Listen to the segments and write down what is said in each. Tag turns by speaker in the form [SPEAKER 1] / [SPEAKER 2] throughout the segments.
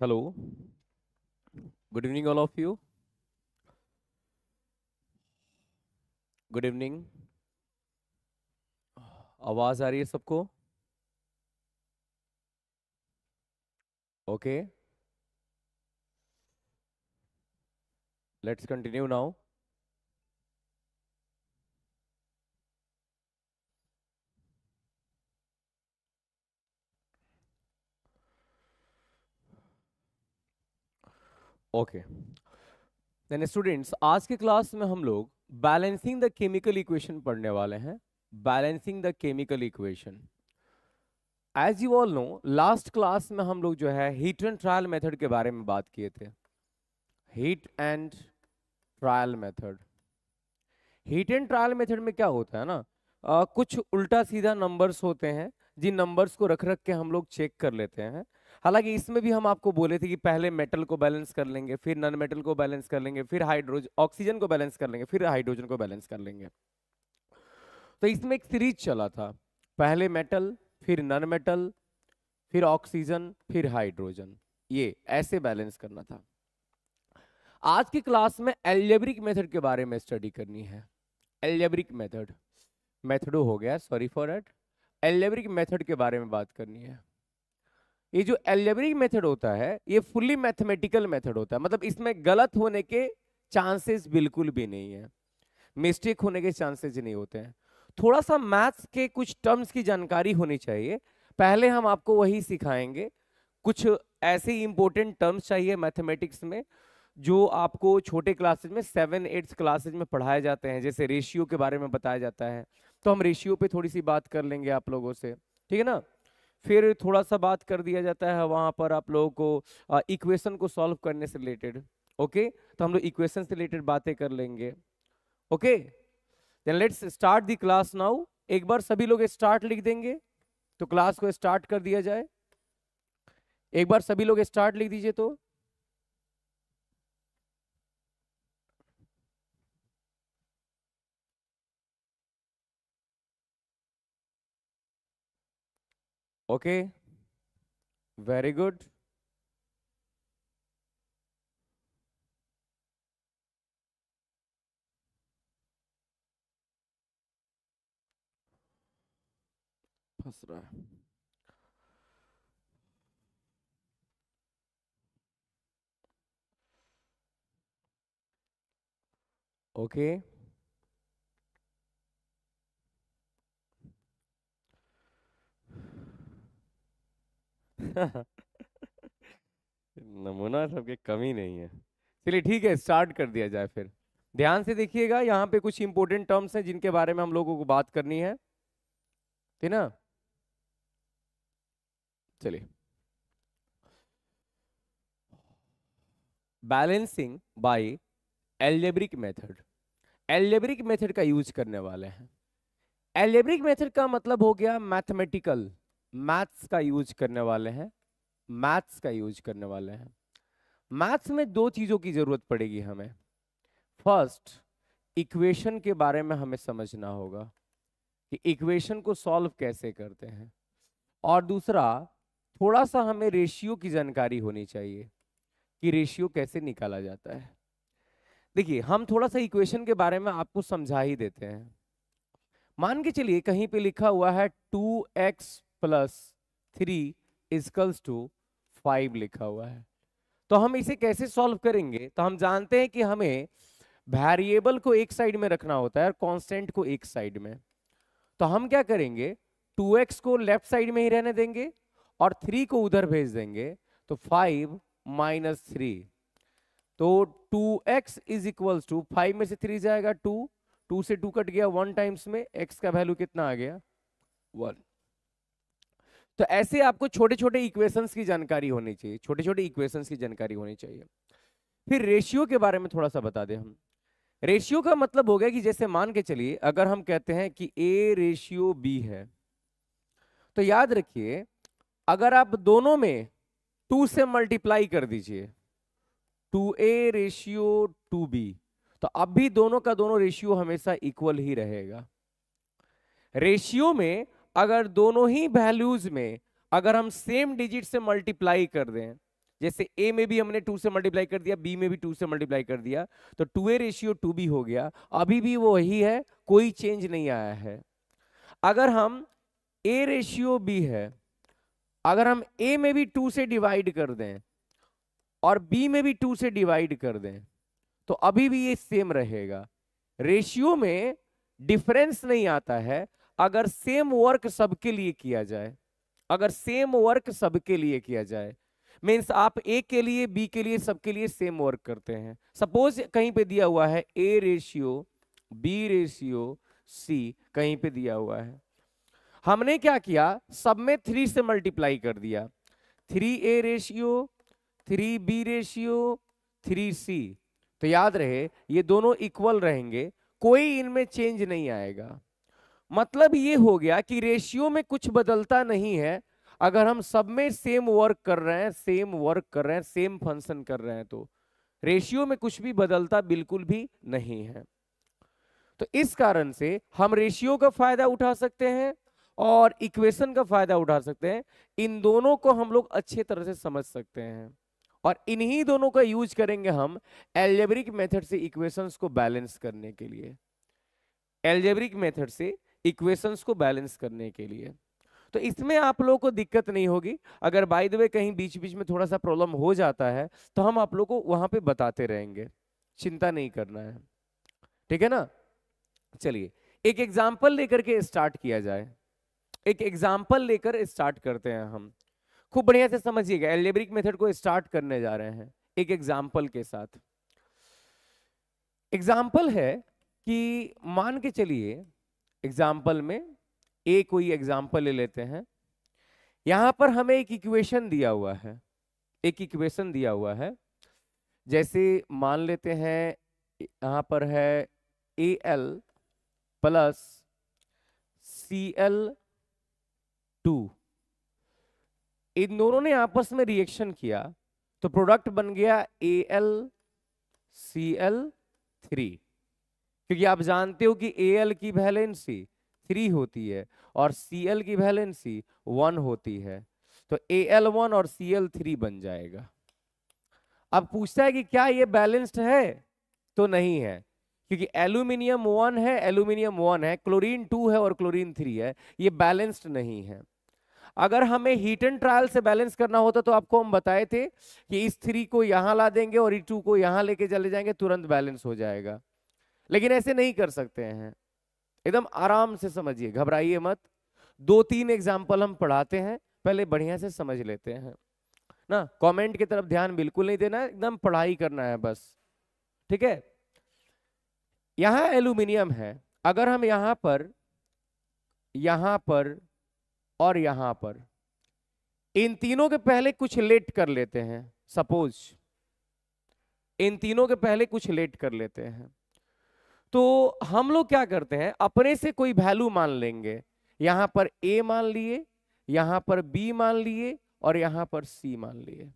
[SPEAKER 1] Hello. Good evening, all of you. Good evening आवाज आ रही है सबको okay let's continue now okay then students आज के क्लास में हम लोग बैलेंसिंग द केमिकल इक्वेशन पढ़ने वाले हैं balancing the chemical equation as you all know last class में हम लोग जो है हीट एंड ट्रायल मेथड के बारे में बात किए थे hit and trial method hit and trial method में क्या होता है ना आ, कुछ उल्टा सीधा नंबर्स होते हैं जिन नंबर्स को रख रख के हम लोग चेक कर लेते हैं हालांकि इसमें भी हम आपको बोले थे कि पहले मेटल को बैलेंस कर लेंगे फिर नॉन मेटल को बैलेंस कर लेंगे फिर हाइड्रोजन ऑक्सीजन को बैलेंस कर लेंगे फिर हाइड्रोजन को बैलेंस कर लेंगे तो इसमें एक सीरीज चला था पहले मेटल फिर नॉन मेटल फिर ऑक्सीजन फिर हाइड्रोजन ये ऐसे बैलेंस करना था आज की क्लास में एल्जेब्रिक मेथड के बारे में स्टडी करनी है एल्जेब्रिक मेथड मेथडो हो गया sorry for at algebraic method के बारे में बात करनी है ये जो एल्जेब्रिक मेथड होता है ये फुल्ली मैथमेटिकल मेथड होता है मतलब इसमें गलत होने के चांसेस बिल्कुल भी नहीं है मिस्टेक होने के चांसेस नहीं होते हैं थोड़ा सा मैथ्स के कुछ टर्म्स की जानकारी होनी चाहिए पहले हम आपको वही सिखाएंगे कुछ ऐसे इंपॉर्टेंट टर्म्स चाहिए मैथमेटिक्स में जो आपको छोटे क्लासेज में सेवन एट्थ क्लासेज में पढ़ाए जाते हैं जैसे रेशियो के बारे में बताया जाता है तो हम रेशियो पर थोड़ी सी बात कर लेंगे आप लोगों से ठीक है ना फिर थोड़ा सा बात कर दिया जाता है वहां पर आप लोगों को इक्वेशन को सॉल्व करने से रिलेटेड ओके तो हम लोग इक्वेशन से रिलेटेड बातें कर लेंगे okay then let's start the class now एक बार सभी लोग स्टार्ट लिख देंगे तो क्लास को स्टार्ट कर दिया जाए एक बार सभी लोग स्टार्ट लिख दीजिए तो Okay. Very good. okay. नमूना सबके कमी नहीं है चलिए ठीक है स्टार्ट कर दिया जाए फिर ध्यान से देखिएगा यहाँ पे कुछ इंपॉर्टेंट टर्म्स हैं जिनके बारे में हम लोगों को बात करनी है ठीक ना चलिए balancing by algebraic method algebraic method का यूज करने वाले हैं एल्जेब्रिक मेथड का मतलब हो गया मैथमेटिकल मैथ्स का यूज करने वाले हैं मैथ्स का यूज करने वाले हैं मैथ्स में दो चीज़ों की ज़रूरत पड़ेगी हमें फर्स्ट इक्वेशन के बारे में हमें समझना होगा कि इक्वेशन को सॉल्व कैसे करते हैं और दूसरा थोड़ा सा हमें रेशियो की जानकारी होनी चाहिए कि रेशियो कैसे निकाला जाता है देखिए हम थोड़ा सा इक्वेशन के बारे में आपको समझा ही देते हैं मान के चलिए कहीं पे लिखा हुआ है two X plus three equals to five लिखा हुआ है तो हम इसे कैसे सॉल्व करेंगे तो हम जानते हैं कि हमें वेरिएबल को एक साइड में रखना होता है और कांस्टेंट को एक साइड में तो हम क्या करेंगे 2x को लेफ्ट साइड में ही रहने देंगे और 3 को उधर भेज देंगे तो 5 माइनस थ्री तो 2x X is equals to five में से 3 जाएगा 2 2 से 2 कट गया वन टाइम्स में x का वैल्यू कितना आ गया वन तो ऐसे आपको छोटे छोटे इक्वेशंस की जानकारी होनी चाहिए छोटे छोटे इक्वेशंस की जानकारी होनी चाहिए फिर रेशियो के बारे में थोड़ा सा बता दें हम रेशियो का मतलब हो गया कि जैसे मान के चलिए अगर हम कहते हैं कि ए रेशियो बी है तो याद रखिए अगर आप दोनों में टू से मल्टीप्लाई कर दीजिए two A ratio two B तो अब भी दोनों का दोनों रेशियो हमेशा इक्वल ही रहेगा रेशियो में अगर दोनों ही वैल्यूज में अगर हम सेम डिजिट से मल्टीप्लाई कर दें जैसे ए में भी हमने टू से मल्टीप्लाई कर दिया बी में भी टू से मल्टीप्लाई कर दिया तो two A ratio two B हो गया अभी भी वो वही है कोई चेंज नहीं आया है अगर हम ए रेशियो बी है अगर हम ए में भी टू से डिवाइड कर दें और बी में भी टू से डिवाइड कर दें तो अभी भी ये सेम रहेगा रेशियो में डिफरेंस नहीं आता है अगर सेम वर्क सबके लिए किया जाए अगर सेम वर्क सबके लिए किया जाए मीन्स आप ए के लिए बी के लिए सबके लिए सेम वर्क करते हैं सपोज कहीं पे दिया हुआ है A ratio B ratio C कहीं पे दिया हुआ है हमने क्या किया सब में थ्री से मल्टीप्लाई कर दिया three A ratio three B ratio three C तो याद रहे ये दोनों इक्वल रहेंगे कोई इनमें चेंज नहीं आएगा मतलब ये हो गया कि रेशियो में कुछ बदलता नहीं है अगर हम सब में सेम वर्क कर रहे हैं सेम वर्क कर रहे हैं सेम फंक्शन कर रहे हैं तो रेशियो में कुछ भी बदलता बिल्कुल भी नहीं है तो इस कारण से हम रेशियो का फायदा उठा सकते हैं और इक्वेशन का फायदा उठा सकते हैं इन दोनों को हम लोग अच्छे तरह से समझ सकते हैं और इन्हीं दोनों का यूज करेंगे हम एल्जेब्रिक मेथड से इक्वेशंस को बैलेंस करने के लिए एल्जेब्रिक मेथड से इक्वेशंस को बैलेंस करने के लिए तो इसमें आप लोगों को दिक्कत नहीं होगी अगर बाय द वे कहीं बीच बीच में थोड़ा सा प्रॉब्लम हो जाता है तो हम आप लोग को वहां पे बताते रहेंगे चिंता नहीं करना है ठीक है ना चलिए एक एग्जाम्पल लेकर के स्टार्ट किया जाए एक एग्जाम्पल लेकर स्टार्ट करते हैं हम खूब बढ़िया से समझिएगा एल्जेब्रिक मेथड को स्टार्ट करने जा रहे हैं एक एग्जाम्पल के साथ एग्जाम्पल है कि मान के चलिए एग्जाम्पल में ए कोई एग्जाम्पल ले लेते हैं यहां पर हमें एक इक्वेशन दिया हुआ है एक इक्वेशन दिया हुआ है जैसे मान लेते हैं यहां पर है A L plus C L two इन दोनों ने आपस में रिएक्शन किया तो प्रोडक्ट बन गया A L C L three क्योंकि आप जानते हो कि ए की वैलेंसी थ्री होती है और सी की वैलेंसी वन होती है तो ए वन और सी थ्री बन जाएगा अब पूछता है कि क्या ये बैलेंस्ड है तो नहीं है क्योंकि एल्यूमिनियम वन है एल्यूमिनियम वन है क्लोरीन टू है और क्लोरीन थ्री है ये बैलेंस्ड नहीं है अगर हमें हीट एंड ट्रायल से बैलेंस करना होता तो आपको हम बताए थे कि इस थ्री को यहां ला देंगे और ई e टू को यहां लेके चले जाएंगे तुरंत बैलेंस हो जाएगा लेकिन ऐसे नहीं कर सकते हैं एकदम आराम से समझिए घबराइए मत दो तीन एग्जाम्पल हम पढ़ाते हैं पहले बढ़िया से समझ लेते हैं ना कमेंट की तरफ ध्यान बिल्कुल नहीं देना एकदम पढ़ाई करना है बस ठीक है यहां एल्यूमिनियम है अगर हम यहां पर यहां पर और यहां पर इन तीनों के पहले कुछ लेट कर लेते हैं सपोज इन तीनों के पहले कुछ लेट कर लेते हैं तो हम लोग क्या करते हैं अपने से कोई वैल्यू मान लेंगे यहां पर ए मान लिए यहां पर बी मान लिए और यहां पर सी मान लिए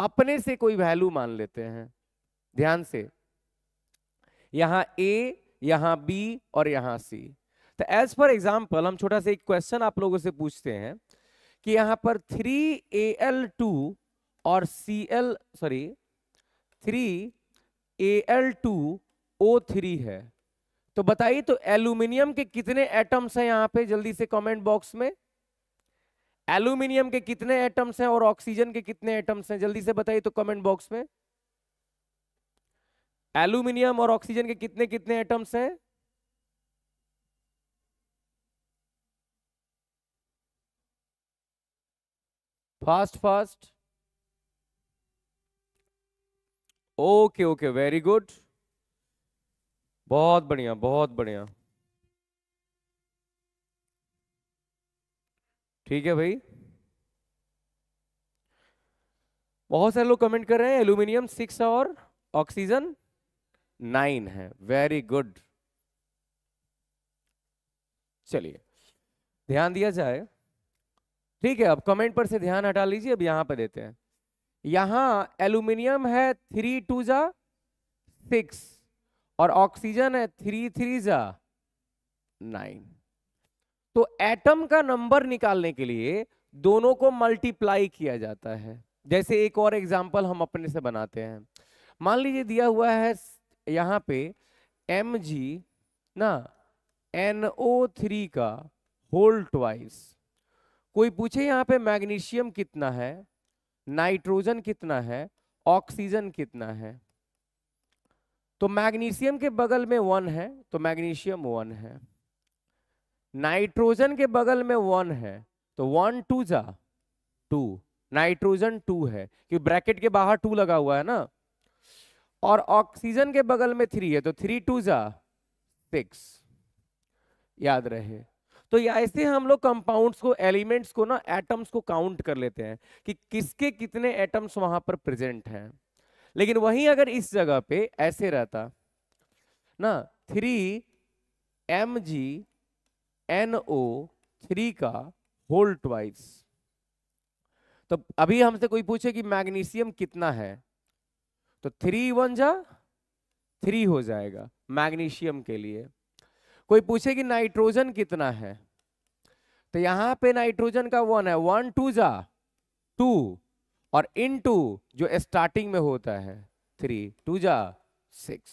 [SPEAKER 1] अपने से कोई वैल्यू मान लेते हैं ध्यान से यहां ए यहां बी और यहां सी तो एज फॉर एग्जाम्पल हम छोटा सा एक क्वेश्चन आप लोगों से पूछते हैं कि यहां पर थ्री ए एल टू और C L sorry three A L two O3 है तो बताइए तो एल्यूमिनियम के कितने एटम्स हैं यहां पे जल्दी से कमेंट बॉक्स में एल्यूमिनियम के कितने एटम्स हैं और ऑक्सीजन के कितने एटम्स हैं जल्दी से बताइए तो कमेंट बॉक्स में एल्यूमिनियम और ऑक्सीजन के कितने कितने एटम्स हैं fast fast okay okay very good बहुत बढ़िया बहुत बढ़िया ठीक है भाई बहुत सारे लोग कमेंट कर रहे हैं एल्यूमिनियम सिक्स और ऑक्सीजन नाइन है वेरी गुड चलिए ध्यान दिया जाए ठीक है अब कमेंट पर से ध्यान हटा लीजिए अब यहां पर देते हैं यहां एल्यूमिनियम है थ्री टू जा सिक्स और ऑक्सीजन है थ्री थ्री जा नाइन तो एटम का नंबर निकालने के लिए दोनों को मल्टीप्लाई किया जाता है जैसे एक और एग्जाम्पल हम अपने से बनाते हैं मान लीजिए दिया हुआ है यहां पे एम जी ना एनओ थ्री का होल ट्वाइस कोई पूछे यहां पे मैग्नीशियम कितना है नाइट्रोजन कितना है ऑक्सीजन कितना है तो मैग्नीशियम के बगल में वन है तो मैग्नीशियम वन है नाइट्रोजन के बगल में वन है तो वन टू जा टू नाइट्रोजन टू है क्योंकि ब्रैकेट के बाहर टू लगा हुआ है ना और ऑक्सीजन के बगल में थ्री है तो थ्री टू जा सिक्स याद रहे तो ऐसे हम लोग कंपाउंड्स को एलिमेंट्स को ना एटम्स को काउंट कर लेते हैं कि किसके कितने एटम्स वहां पर प्रेजेंट हैं लेकिन वहीं अगर इस जगह पे ऐसे रहता ना three M G N O three का होल ट्वाइस तो अभी हमसे कोई पूछे कि मैग्नीशियम कितना है तो थ्री वन जा थ्री हो जाएगा मैग्नीशियम के लिए कोई पूछे कि नाइट्रोजन कितना है तो यहां पे नाइट्रोजन का वन है वन टू जा टू और इन टू जो स्टार्टिंग में होता है थ्री टू जा सिक्स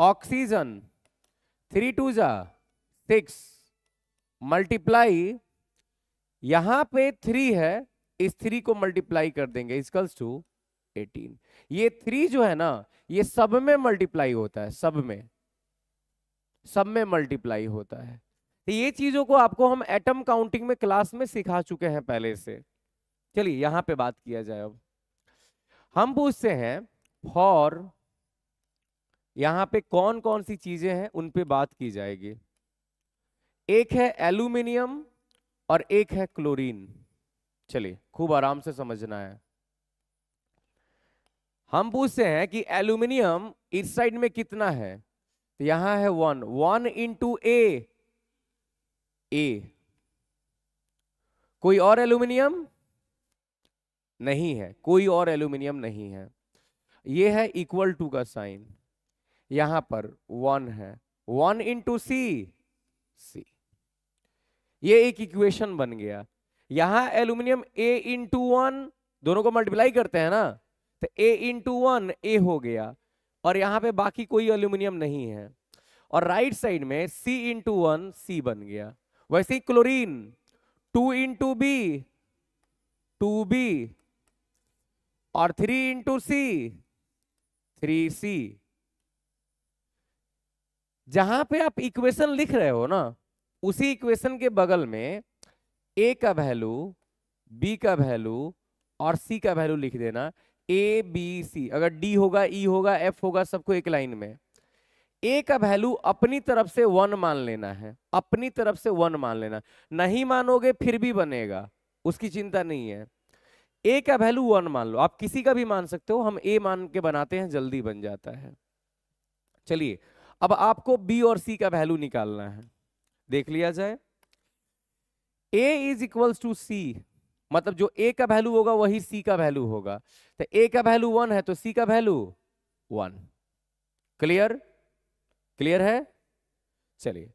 [SPEAKER 1] ऑक्सीजन थ्री टू जा सिक्स मल्टीप्लाई यहां पे थ्री है इस थ्री को मल्टीप्लाई कर देंगे इसकल्स टू एटीन ये थ्री जो है ना ये सब में मल्टीप्लाई होता है सब में सब में मल्टीप्लाई होता है तो ये चीजों को आपको हम एटम काउंटिंग में क्लास में सिखा चुके हैं पहले से चलिए यहां पे बात किया जाए अब हम पूछते हैं फॉर यहां पे कौन कौन सी चीजें हैं उन पे बात की जाएगी एक है एल्यूमिनियम और एक है क्लोरीन चलिए खूब आराम से समझना है हम पूछते हैं कि एल्यूमिनियम इस साइड में कितना है तो यहां है one one into A A कोई और एल्यूमिनियम नहीं है कोई और एल्यूमिनियम नहीं है ये है इक्वल टू का साइन यहां पर वन है वन इंटू सी सी ये एक इक्वेशन बन गया यहां एल्यूमिनियम ए इंटू वन दोनों को मल्टीप्लाई करते हैं ना तो ए इंटू वन ए हो गया और यहां पे बाकी कोई एल्यूमिनियम नहीं है और राइट साइड में सी इंटू वन सी बन गया वैसे ही chlorine two into B two B और three into C three C जहां पे आप इक्वेशन लिख रहे हो ना उसी इक्वेशन के बगल में ए का वैल्यू बी का वैल्यू और सी का वैल्यू लिख देना ए बी सी अगर डी होगा ई e होगा एफ होगा सबको एक लाइन में ए का वैल्यू अपनी तरफ से वन मान लेना है अपनी तरफ से वन मान लेना नहीं मानोगे फिर भी बनेगा उसकी चिंता नहीं है ए का वैल्यू वन मान लो आप किसी का भी मान सकते हो हम ए मान के बनाते हैं जल्दी बन जाता है चलिए अब आपको बी और सी का वैल्यू निकालना है देख लिया जाए A is equal to C मतलब जो ए का वैल्यू होगा वही सी का वैल्यू होगा तो ए का वैल्यू वन है तो सी का वैल्यू वन क्लियर क्लियर है चलिए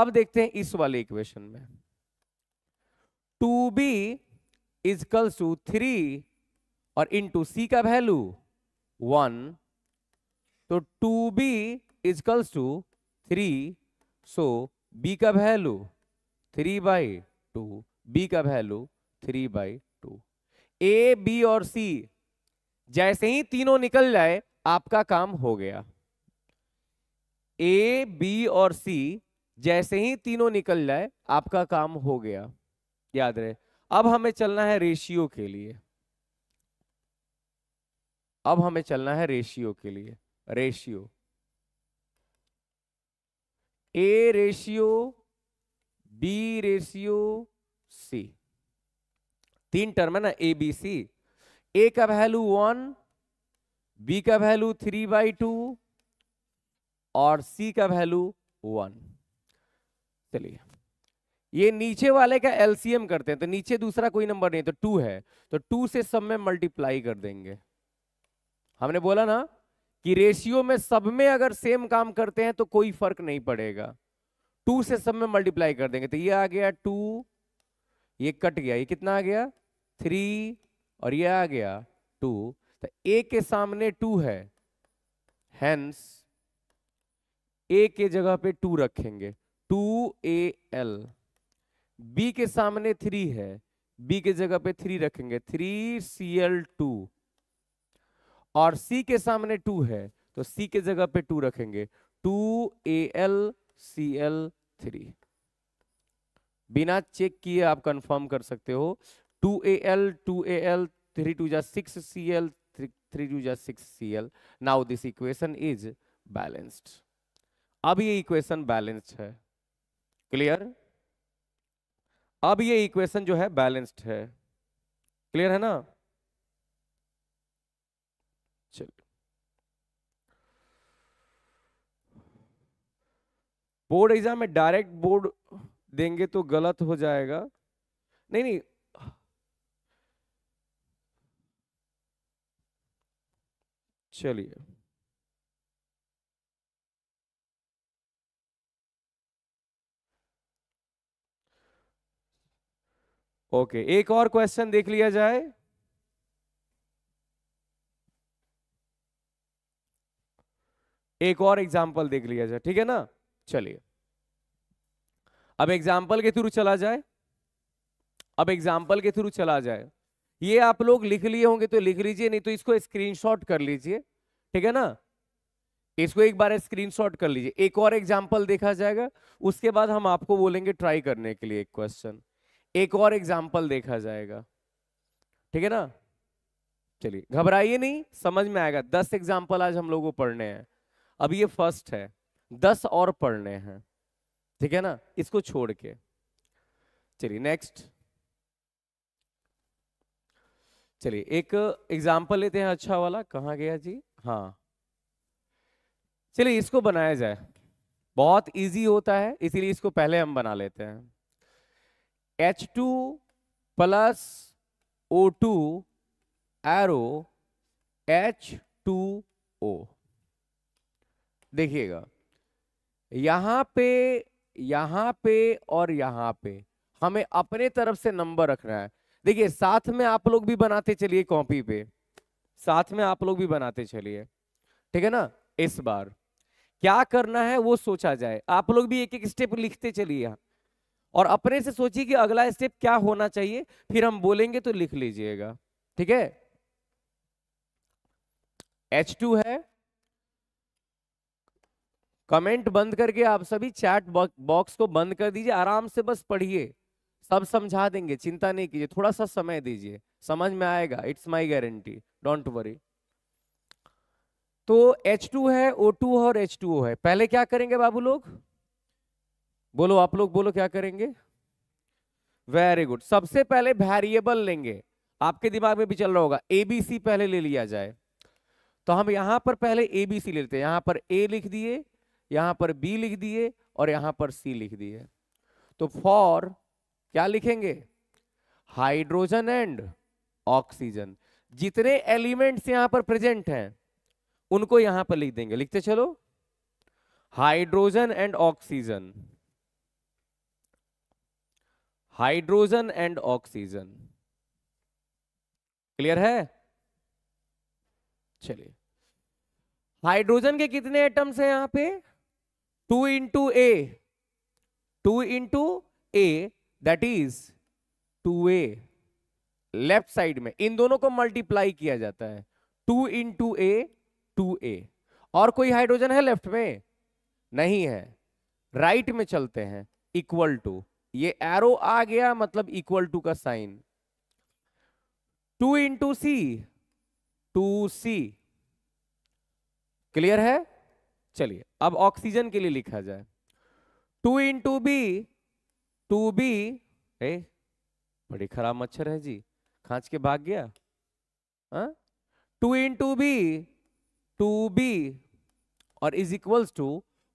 [SPEAKER 1] अब देखते हैं इस वाले इक्वेशन में two B equals to three और इनटू सी का वैल्यू वन तो two B equals to three so B का value three by two B का value three by two A B और सी जैसे ही तीनों निकल जाए आपका काम हो गया ए बी और सी जैसे ही तीनों निकल जाए आपका काम हो गया याद रहे अब हमें चलना है रेशियो के लिए अब हमें चलना है रेशियो के लिए ratio A ratio B ratio C तीन टर्म है ना ए बी सी ए का वैल्यू वन बी का वैल्यू थ्री बाई टू और सी का वैल्यू वन चलिए ये नीचे वाले का एलसीएम करते हैं तो नीचे दूसरा कोई नंबर नहीं तो टू है तो टू तो से सब में मल्टीप्लाई कर देंगे हमने बोला ना कि रेशियो में सब में अगर सेम काम करते हैं तो कोई फर्क नहीं पड़ेगा टू से सब में मल्टीप्लाई कर देंगे तो ये आ गया टू ये कट गया ये कितना आ गया थ्री और ये आ गया टू तो ए के सामने टू है हैंस ए के जगह पे टू रखेंगे टू ए एल बी के सामने थ्री है बी के जगह पे थ्री रखेंगे थ्री सी एल टू और सी के सामने टू है तो सी के जगह पे टू रखेंगे two A L C L three बिना चेक किए आप कंफर्म कर सकते हो two A L two A L three two जा six C L three two जा six C L now this equation is balanced अब ये इक्वेशन बैलेंस्ड है क्लियर अब ये इक्वेशन जो है बैलेंस्ड है क्लियर है ना चलिए बोर्ड एग्जाम में डायरेक्ट बोर्ड देंगे तो गलत हो जाएगा नहीं नहीं चलिए ओके okay, एक और क्वेश्चन देख लिया जाए एक और एग्जाम्पल देख लिया जाए ठीक है ना चलिए अब एग्जाम्पल के थ्रू चला जाए अब एग्जाम्पल के थ्रू चला जाए ये आप लोग लिख लिए होंगे तो लिख लीजिए नहीं तो इसको स्क्रीनशॉट कर लीजिए ठीक है ना इसको एक बार स्क्रीनशॉट कर लीजिए एक और एग्जाम्पल देखा जाएगा उसके बाद हम आपको बोलेंगे ट्राई करने के लिए एक क्वेश्चन एक और एग्जाम्पल देखा जाएगा ठीक है ना चलिए घबराइए नहीं समझ में आएगा दस एग्जाम्पल आज हम लोगों को पढ़ने हैं अब ये फर्स्ट है दस और पढ़ने हैं ठीक है ना इसको छोड़ के चलिए नेक्स्ट चलिए एक एग्जाम्पल लेते हैं अच्छा वाला कहा गया जी हाँ चलिए इसको बनाया जाए बहुत इजी होता है इसीलिए इसको पहले हम बना लेते हैं H two plus O two arrow H two O देखिएगा यहां पे यहां पे और यहां पे हमें अपने तरफ से नंबर रखना है देखिए साथ में आप लोग भी बनाते चलिए कॉपी पे साथ में आप लोग भी बनाते चलिए ठीक है ना इस बार क्या करना है वो सोचा जाए आप लोग भी एक एक स्टेप लिखते चलिए और अपने से सोचिए कि अगला स्टेप क्या होना चाहिए फिर हम बोलेंगे तो लिख लीजिएगा ठीक है एच टू है कमेंट बंद करके आप सभी चैट बॉक्स को बंद कर दीजिए आराम से बस पढ़िए सब समझा देंगे चिंता नहीं कीजिए थोड़ा सा समय दीजिए समझ में आएगा it's my guarantee don't worry तो H2 है O2 और H2O है पहले क्या करेंगे बाबू लोग बोलो आप लोग बोलो क्या करेंगे वेरी गुड सबसे पहले वेरिएबल लेंगे आपके दिमाग में भी चल रहा होगा एबीसी पहले ले लिया जाए तो हम यहां पर पहले एबीसी लेते हैं यहां पर ए लिख दिए यहां पर बी लिख दिए और यहां पर सी लिख दिए तो फॉर क्या लिखेंगे हाइड्रोजन एंड ऑक्सीजन जितने एलिमेंट्स यहां पर प्रेजेंट हैं उनको यहां पर लिख देंगे लिखते चलो hydrogen and oxygen hydrogen and oxygen clear है चलिए हाइड्रोजन के कितने एटम्स हैं यहां पे two into A two into A that is two A left side में इन दोनों को मल्टीप्लाई किया जाता है two into A two A और कोई हाइड्रोजन है लेफ्ट में नहीं है राइट right में चलते हैं इक्वल टू ये एरो आ गया मतलब इक्वल टू का sign two into C two C clear है चलिए अब ऑक्सीजन के लिए लिखा जाए two into B two B ए बड़ी खराब मच्छर है जी खांच के भाग गया two into B two B और इज इक्वल्स टू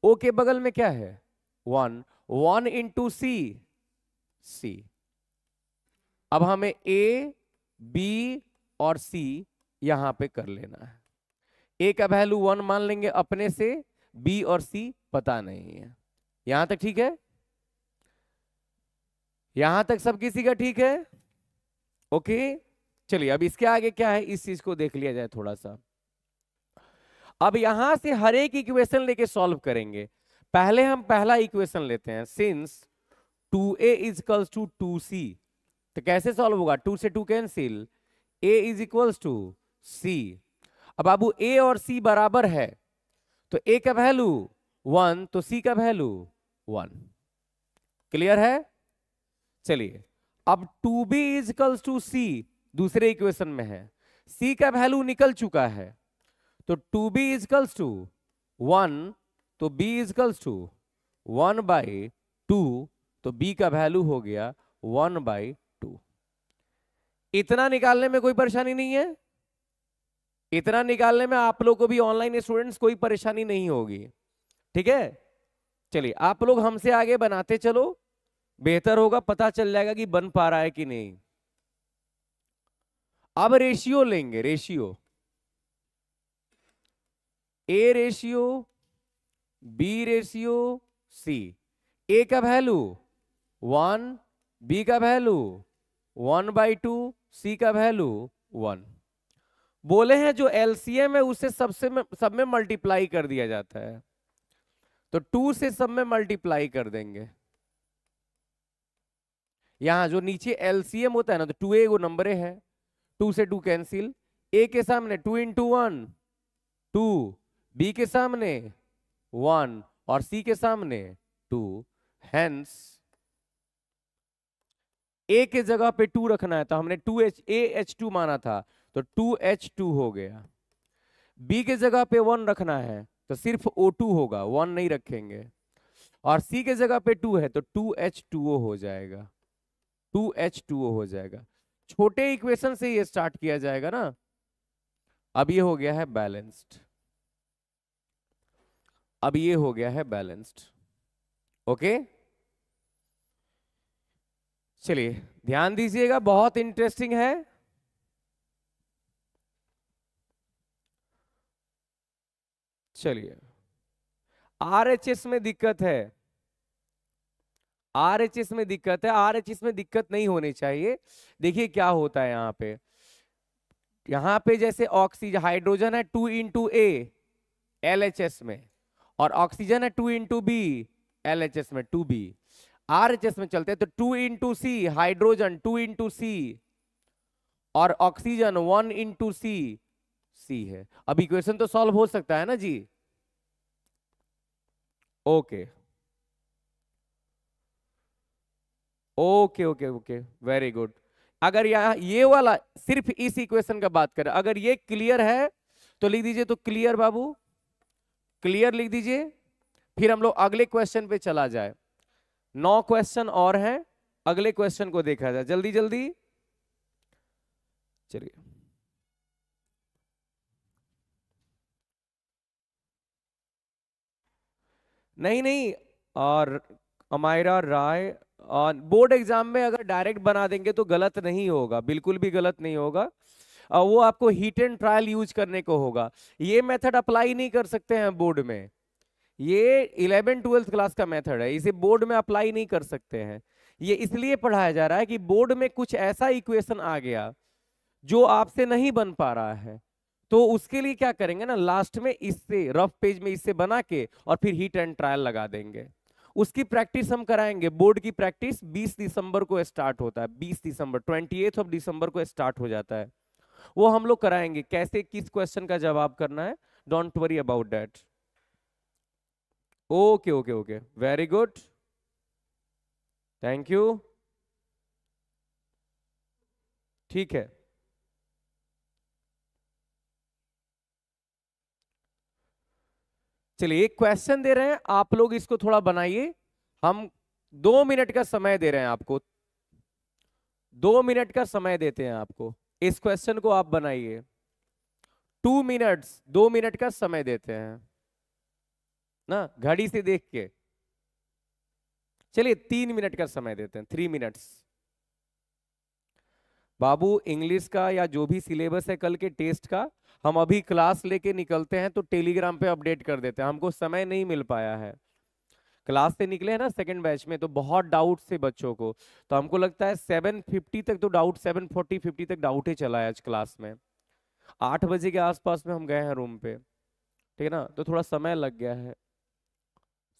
[SPEAKER 1] ओ के बगल में क्या है one one into C C अब हमें ए बी और सी यहां पे कर लेना है ए का वैल्यू वन मान लेंगे अपने से बी और सी पता नहीं है यहां तक ठीक है यहां तक सब किसी का ठीक है ओके चलिए अब इसके आगे क्या है इस चीज को देख लिया जाए थोड़ा सा अब यहां से हर एक इक्वेशन लेके सॉल्व करेंगे पहले हम पहला इक्वेशन लेते हैं since two A is equals to two C तो कैसे सॉल्व होगा टू से two cancel A is equals to C अब बाबू ए और सी बराबर है तो ए का वैल्यू वन तो सी का वैल्यू वन क्लियर है चलिए अब two B is equals to C दूसरे इक्वेशन में है सी का वैल्यू निकल चुका है तो two B is equals to one तो B is equals to one by two तो बी का वैल्यू हो गया वन बाई टू इतना निकालने में कोई परेशानी नहीं है इतना निकालने में आप लोग को भी ऑनलाइन स्टूडेंट्स कोई परेशानी नहीं होगी ठीक है चलिए आप लोग हमसे आगे बनाते चलो बेहतर होगा पता चल जाएगा कि बन पा रहा है कि नहीं अब रेशियो लेंगे ratio A ratio B ratio C A का वैल्यू वन बी का value one by two C का वैल्यू वन बोले हैं जो एलसीएम है उसे सबसे में, सब में मल्टीप्लाई कर दिया जाता है तो टू से सब में मल्टीप्लाई कर देंगे यहां जो नीचे एलसीएम होता है ना तो टू ए वो नंबर है टू से टू कैंसिल ए के सामने two into one two B के सामने वन और सी के सामने टू हैंस ए के जगह पे टू रखना है तो हमने two H A H two माना था तो टू एच टू हो गया बी के जगह पे वन रखना है तो सिर्फ ओ टू होगा वन नहीं रखेंगे और सी के जगह पे टू है तो टू एच टू ओ हो जाएगा टू एच टू ओ हो जाएगा छोटे इक्वेशन से ये स्टार्ट किया जाएगा ना अब ये हो गया है बैलेंस्ड अब ये हो गया है बैलेंस्ड ओके okay? चलिए ध्यान दीजिएगा बहुत इंटरेस्टिंग है चलिए आरएचएस में दिक्कत है आरएचएस में दिक्कत है आरएचएस में दिक्कत नहीं होनी चाहिए देखिए क्या होता है यहां पे यहां पे जैसे ऑक्सीजन हाइड्रोजन है टू इंटू ए एल में और ऑक्सीजन है टू इंटू बी एल में टू बी आरएचएस में चलते हैं तो two into C hydrogen two into C और oxygen one into C C है अब इक्वेशन तो सॉल्व हो सकता है ना जी okay okay okay okay very good अगर यहां ये वाला सिर्फ इस इक्वेशन का बात करें अगर ये क्लियर है तो लिख दीजिए तो क्लियर बाबू क्लियर लिख दीजिए फिर हम लोग अगले क्वेश्चन पे चला जाए नौ क्वेश्चन और हैं अगले क्वेश्चन को देखा जाए जल्दी जल्दी चलिए नहीं नहीं और अमायरा राय और बोर्ड एग्जाम में अगर डायरेक्ट बना देंगे तो गलत नहीं होगा बिल्कुल भी गलत नहीं होगा वो आपको हीट एंड ट्रायल यूज करने को होगा ये मेथड अप्लाई नहीं कर सकते हैं बोर्ड में ये इलेवन ट्वेल्थ क्लास का मेथड है इसे बोर्ड में अप्लाई नहीं कर सकते हैं ये इसलिए पढ़ाया जा रहा है कि बोर्ड में कुछ ऐसा इक्वेशन आ गया जो आपसे नहीं बन पा रहा है तो उसके लिए क्या करेंगे ना लास्ट में इससे रफ पेज में इससे बना के और फिर हीट एंड ट्रायल लगा देंगे उसकी प्रैक्टिस हम कराएंगे बोर्ड की प्रैक्टिस 20 दिसंबर को स्टार्ट होता है 20 दिसंबर ट्वेंटी ऑफ दिसंबर को स्टार्ट हो जाता है वो हम लोग कराएंगे कैसे किस क्वेश्चन का जवाब करना है don't worry about that okay okay okay very good thank you ठीक है चलिए एक क्वेश्चन दे रहे हैं आप लोग इसको थोड़ा बनाइए हम दो मिनट का समय दे रहे हैं आपको दो मिनट का समय देते हैं आपको इस क्वेश्चन को आप बनाइए टू मिनट्स दो मिनट का समय देते हैं ना घड़ी से देख के चलिए तीन मिनट का समय देते हैं थ्री मिनट्स बाबू इंग्लिश का या जो भी सिलेबस है कल के टेस्ट का हम अभी क्लास लेके निकलते हैं तो टेलीग्राम पे अपडेट कर देते हैं हमको समय नहीं मिल पाया है क्लास से निकले हैं ना सेकंड बैच में तो बहुत डाउट से बच्चों को तो हमको लगता है सेवन फिफ्टी तक तो डाउट सेवन फोर्टी फिफ्टी तक डाउट ही चला है आज क्लास में आठ बजे के आसपास में हम गए हैं रूम पे ठीक है ना तो थोड़ा समय लग गया है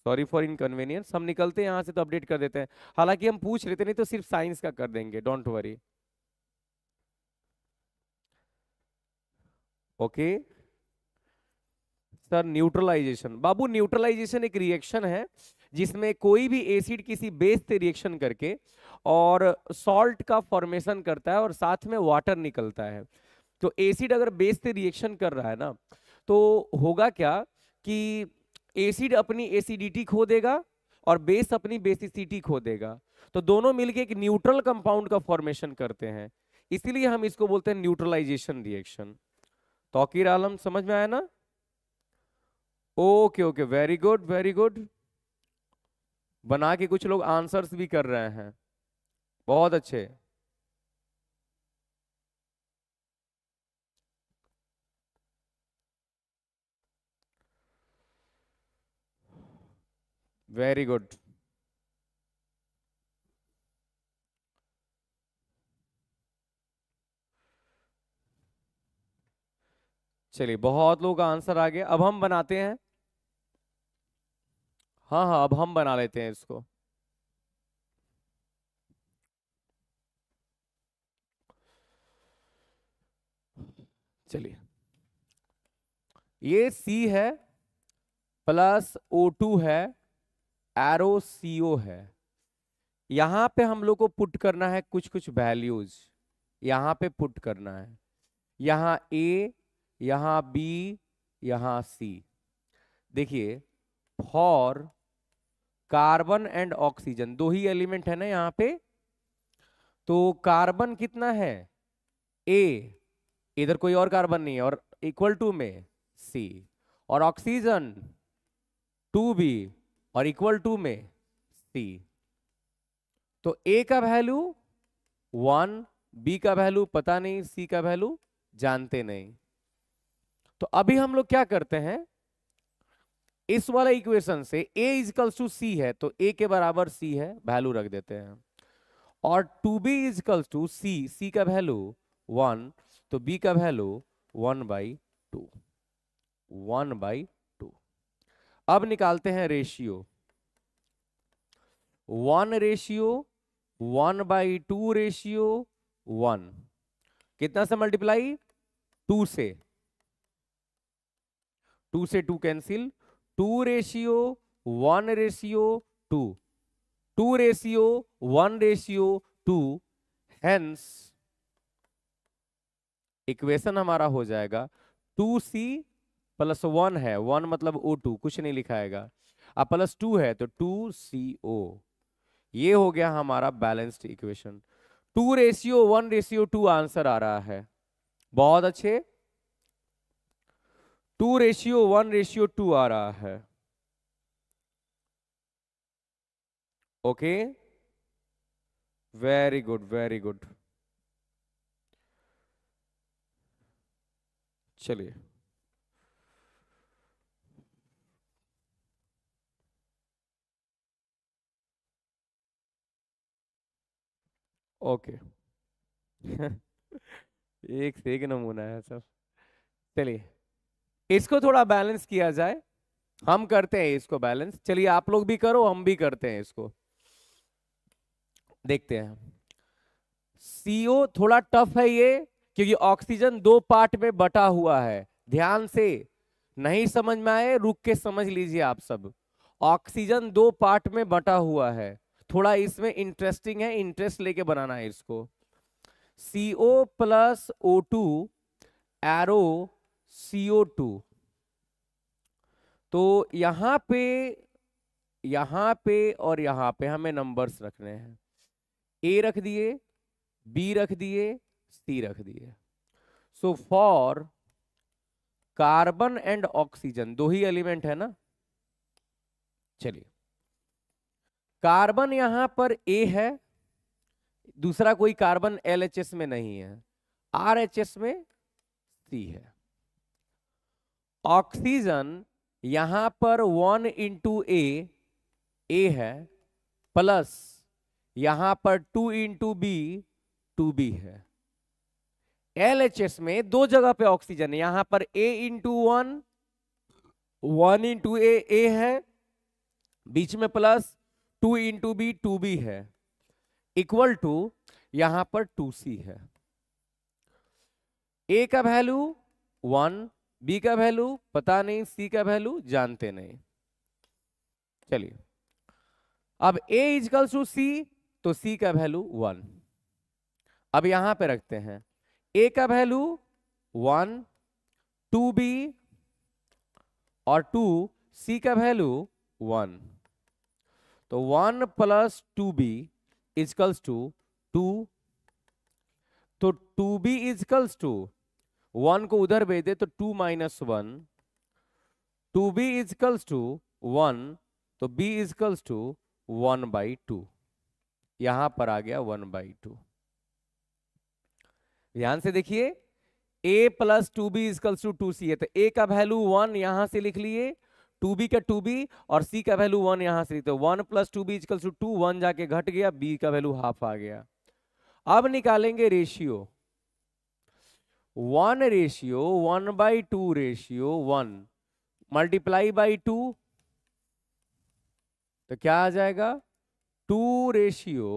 [SPEAKER 1] सॉरी फॉर इनकन्वीनियंस हम निकलते हैं यहाँ से तो अपडेट कर देते हैं हालांकि हम पूछ रहे थे नहीं तो सिर्फ साइंस का कर देंगे don't worry okay sir neutralization बाबू न्यूट्रलाइजेशन एक रिएक्शन है जिसमें कोई भी एसिड किसी बेस से रिएक्शन करके और सॉल्ट का फॉर्मेशन करता है और साथ में वाटर निकलता है तो एसिड अगर बेस से रिएक्शन कर रहा है ना तो होगा क्या कि एसिड अपनी एसिडिटी खो देगा और बेस अपनी बेसिसिटी खो देगा तो दोनों मिलके एक न्यूट्रल कंपाउंड का फॉर्मेशन करते हैं इसीलिए हम इसको बोलते हैं न्यूट्रलाइजेशन रिएक्शन तोकीर आलम समझ में आया ना okay okay very good very good बना के कुछ लोग आंसर्स भी कर रहे हैं बहुत अच्छे very good चलिए बहुत लोग का आंसर आ गया अब हम बनाते हैं हाँ हाँ अब हम बना लेते हैं इसको चलिए ये C है प्लस O2 है एरो सीओ है यहां पे हम लोग को पुट करना है कुछ कुछ वैल्यूज यहां पे पुट करना है यहां ए यहां बी यहां सी देखिए फॉर कार्बन एंड ऑक्सीजन दो ही एलिमेंट है ना यहां पे तो कार्बन कितना है ए इधर कोई और कार्बन नहीं है और इक्वल टू में सी और ऑक्सीजन टू बी और इक्वल टू में सी तो ए का वैल्यू वन बी का वैल्यू पता नहीं सी का वैल्यू जानते नहीं तो अभी हम लोग क्या करते हैं इस वाला इक्वेशन से ए इजकल्स टू सी है तो ए के बराबर सी है वैल्यू रख देते हैं और two B equals to C C का वैल्यू वन तो बी का value one by two one by अब निकालते हैं ratio one ratio one by two ratio one कितना से मल्टीप्लाई टू से टू से two cancel two ratio one ratio two two ratio one ratio two hence equation हमारा हो जाएगा टू सी प्लस वन है वन मतलब ओ टू कुछ नहीं लिखाएगा अब प्लस टू है तो टू सी ओ ये हो गया हमारा balanced equation two ratio one ratio two answer आ रहा है बहुत अच्छे two ratio one ratio two आ रहा है okay very good very good चलिए ओके एक से एक नमूना है सब चलिए इसको थोड़ा बैलेंस किया जाए हम करते हैं इसको बैलेंस चलिए आप लोग भी करो हम भी करते हैं इसको देखते हैं सीओ थोड़ा टफ है ये क्योंकि ऑक्सीजन दो पार्ट में बटा हुआ है ध्यान से नहीं समझ में आए रुक के समझ लीजिए आप सब ऑक्सीजन दो पार्ट में बटा हुआ है थोड़ा इसमें इंटरेस्टिंग है इंटरेस्ट लेके बनाना है इसको C O plus O two arrow CO two तो यहां पे यहां पे और यहां पे हमें नंबर्स रखने हैं ए रख दिए बी रख दिए सी रख दिए so for carbon and oxygen दो ही एलिमेंट है ना चलिए कार्बन यहां पर ए है दूसरा कोई कार्बन एल एच एस में नहीं है आर में सी है ऑक्सीजन यहां पर वन इंटू ए ए है प्लस यहां पर two into B two B है एल एच एस में दो जगह पे ऑक्सीजन है यहां पर A into one one into A A है बीच में plus two into B two B है इक्वल टू यहां पर टू सी है ए का वैल्यू वन बी का वैल्यू पता नहीं सी का वैल्यू जानते नहीं चलिए अब ए इजकल टू सी तो सी का वैल्यू वन अब यहां पे रखते हैं ए का वैल्यू वन टू बी और टू सी का वैल्यू वन तो one plus two B equals to two तो two B equals to one को उधर भेज दे तो two minus one two B equals to one तो B equals to one by two यहां पर आ गया वन बाई टू ध्यान से देखिए A plus two B equals to two C है तो ए का वैल्यू वन यहां से लिख लिए टू बी का टू बी और सी का वैल्यू वन यहां से तो one plus two B equal to two one जाके घट गया बी का वैल्यू हाफ आ गया अब निकालेंगे ratio one ratio one by two ratio one multiply by two तो क्या आ जाएगा two ratio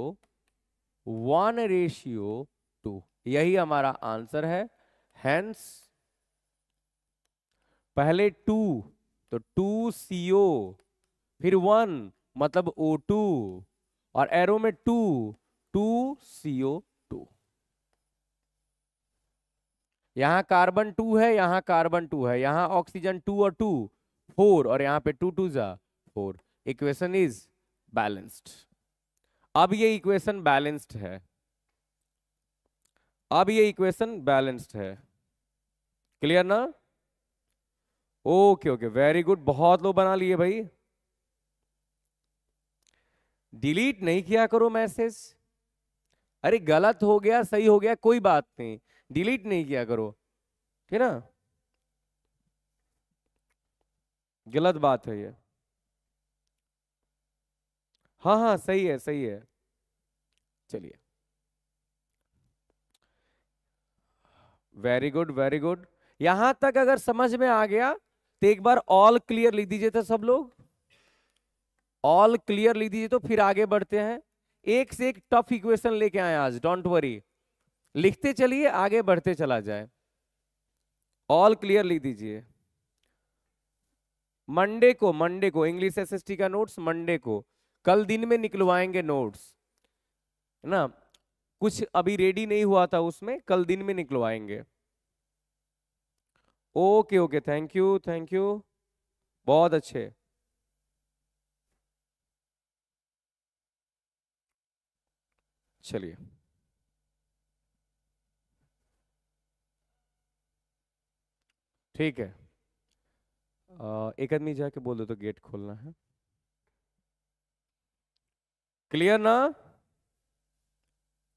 [SPEAKER 1] one ratio two यही हमारा आंसर है हैंस पहले टू तो टू सी ओ फिर वन मतलब ओ टू और एरो में two two C O two यहां कार्बन टू है यहां कार्बन टू है यहां ऑक्सीजन टू और टू फोर और यहां पे टू टू जा फोर इक्वेशन इज बैलेंस्ड अब ये इक्वेशन बैलेंस्ड है अब ये इक्वेशन बैलेंस्ड है क्लियर ना ओके ओके वेरी गुड बहुत लोग बना लिए भाई डिलीट नहीं किया करो मैसेज अरे गलत हो गया सही हो गया कोई बात नहीं डिलीट नहीं किया करो ठीक ना गलत बात है ये हाँ हाँ सही है सही है चलिए वेरी गुड वेरी गुड यहां तक अगर समझ में आ गया तो एक बार ऑल क्लियर लिख दीजिए था तो सब लोग ऑल क्लियर लिख दीजिए तो फिर आगे बढ़ते हैं एक से एक टफ इक्वेशन लेके आए आज डोंट वरी लिखते चलिए आगे बढ़ते चला जाए ऑल क्लियर लिख दीजिए मंडे को मंडे को इंग्लिश एसएसटी का नोट्स मंडे को कल दिन में निकलवाएंगे नोट्स ना कुछ अभी रेडी नहीं हुआ था उसमें कल दिन में निकलवाएंगे okay okay thank you thank you बहुत अच्छे चलिए ठीक है आ, एक आदमी जाके बोल दो तो गेट खोलना है क्लियर ना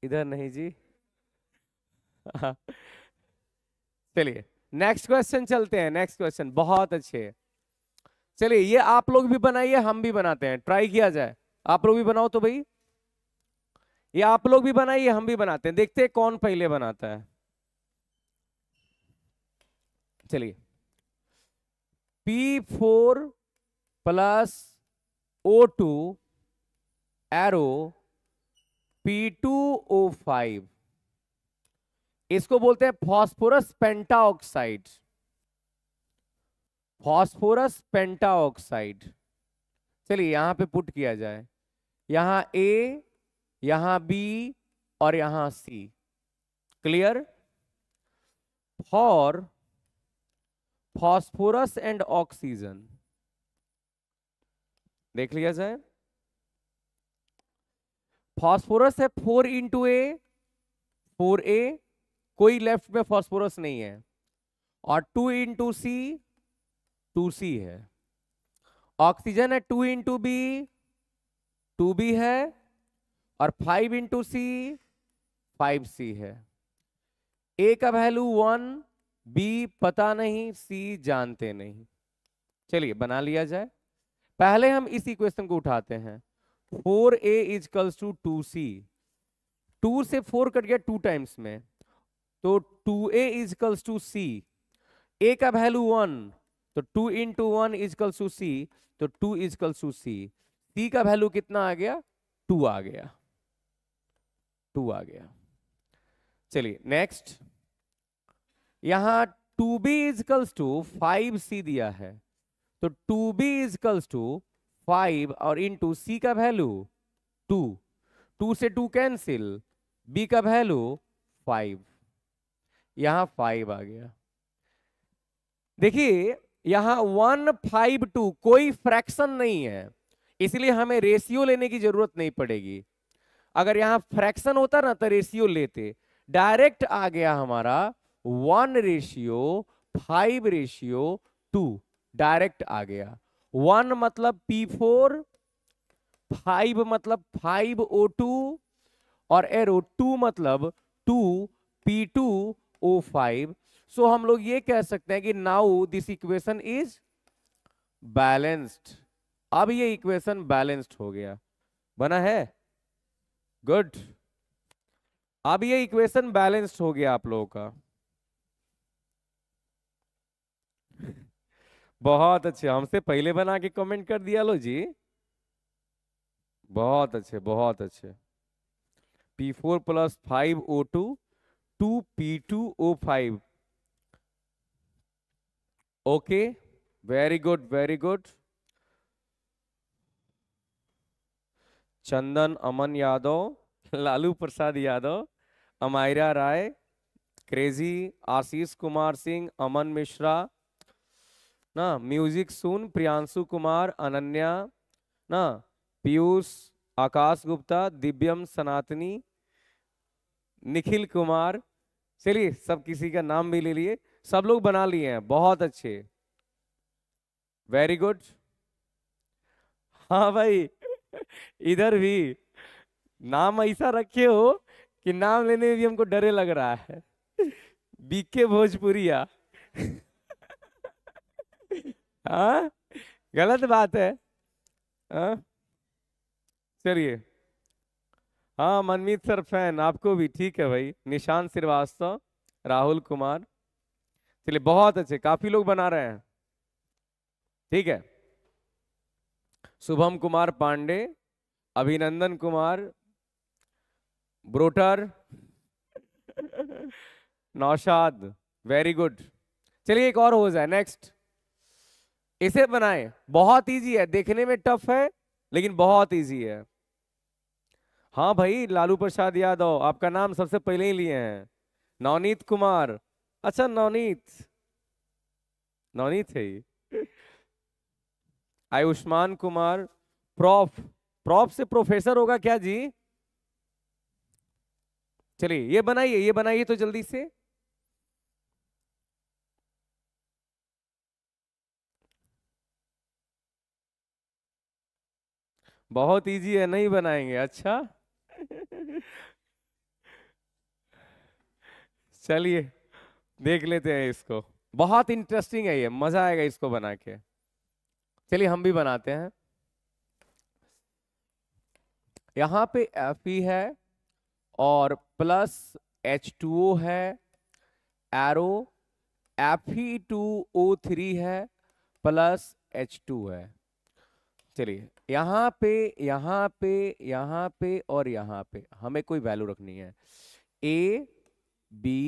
[SPEAKER 1] इधर नहीं जी चलिए नेक्स्ट क्वेश्चन चलते हैं नेक्स्ट क्वेश्चन बहुत अच्छे चलिए ये आप लोग भी बनाइए हम भी बनाते हैं ट्राई किया जाए आप लोग भी बनाओ तो भाई ये आप लोग भी बनाइए हम भी बनाते हैं देखते हैं कौन पहले बनाता है चलिए P four plus O two arrow P two O five इसको बोलते हैं फॉस्फोरस पेंटाऑक्साइड फॉस्फोरस पेंटाऑक्साइड चलिए यहां पे पुट किया जाए यहां ए यहां बी और यहां C clear for phosphorus and oxygen देख लिया जाए फॉस्फोरस है four into A four A कोई लेफ्ट में फॉस्फोरस नहीं है और two into C two C है ऑक्सीजन है two into B two B है और five into C five C है ए का वैल्यू वन बी पता नहीं सी जानते नहीं चलिए बना लिया जाए पहले हम इस इक्वेशन को उठाते हैं four A equals to two C two से फोर कट गया टू टाइम्स में तो two A equals to C A का वैल्यू वन तो two in into one equal to C तो two equal to C C का value कितना आ गया टू आ गया टू आ गया चलिए नेक्स्ट यहां two B equals to five C दिया है तो two B equals to five और इन टू सी का वैल्यू टू टू से टू कैंसिल बी का वैल्यू फाइव यहां फाइव आ गया देखिए यहां वन फाइव टू कोई फ्रैक्शन नहीं है इसलिए हमें रेशियो लेने की जरूरत नहीं पड़ेगी अगर यहां फ्रैक्शन होता ना तो रेशियो लेते डायरेक्ट आ गया हमारा one ratio five ratio two direct आ गया वन मतलब पी फोर फाइव मतलब फाइव ओ टू और एरो टू मतलब two P two O five so हम लोग ये कह सकते हैं कि now this equation is balanced अब ये इक्वेशन बैलेंस्ड हो गया बना है गुड अब ये इक्वेशन बैलेंस्ड हो गया आप लोगों का बहुत अच्छे हमसे पहले बना के कमेंट कर दिया लो जी बहुत अच्छे बहुत अच्छे P4 four plus five O two two P two O five okay very good very good Chandan Aman Yadav Lalu Prasad Yadav Amayra Rai crazy Ashish Kumar Singh Aman Mishra ना म्यूजिक सुन प्रियांशु कुमार अनन्या ना पीयूष आकाश गुप्ता दिव्यम सनातनी निखिल कुमार चलिए सब किसी का नाम भी ले लिए सब लोग बना लिए हैं बहुत अच्छे वेरी गुड हाँ भाई इधर भी नाम ऐसा रखे हो कि नाम लेने में भी हमको डरे लग रहा है बीके भोजपुरिया हाँ गलत बात है हाँ चलिए हाँ मनमीत सर फैन आपको भी ठीक है भाई निशान श्रीवास्तव राहुल कुमार चलिए बहुत अच्छे काफी लोग बना रहे हैं ठीक है शुभम कुमार पांडे अभिनंदन कुमार ब्रोटर नौशाद वेरी गुड चलिए एक और हो जाए नेक्स्ट इसे बनाए बहुत इजी है देखने में टफ है लेकिन बहुत इजी है हाँ भाई लालू प्रसाद यादव आपका नाम सबसे पहले ही लिए हैं नवनीत कुमार अच्छा नवनीत नवनीत है आयुष्मान कुमार प्रॉफ प्रॉफ से प्रोफेसर होगा क्या जी चलिए ये बनाइए ये बनाइए तो जल्दी से बहुत इजी है नहीं बनाएंगे अच्छा चलिए देख लेते हैं इसको बहुत इंटरेस्टिंग है ये मजा आएगा इसको बना के चलिए हम भी बनाते हैं यहां पे एफ ई है और प्लस एच टू ओ है arrow F E two O three है प्लस एच टू है चलिए यहाँ पे यहाँ पे यहाँ पे और यहाँ पे हमें कोई वैल्यू रखनी है ए बी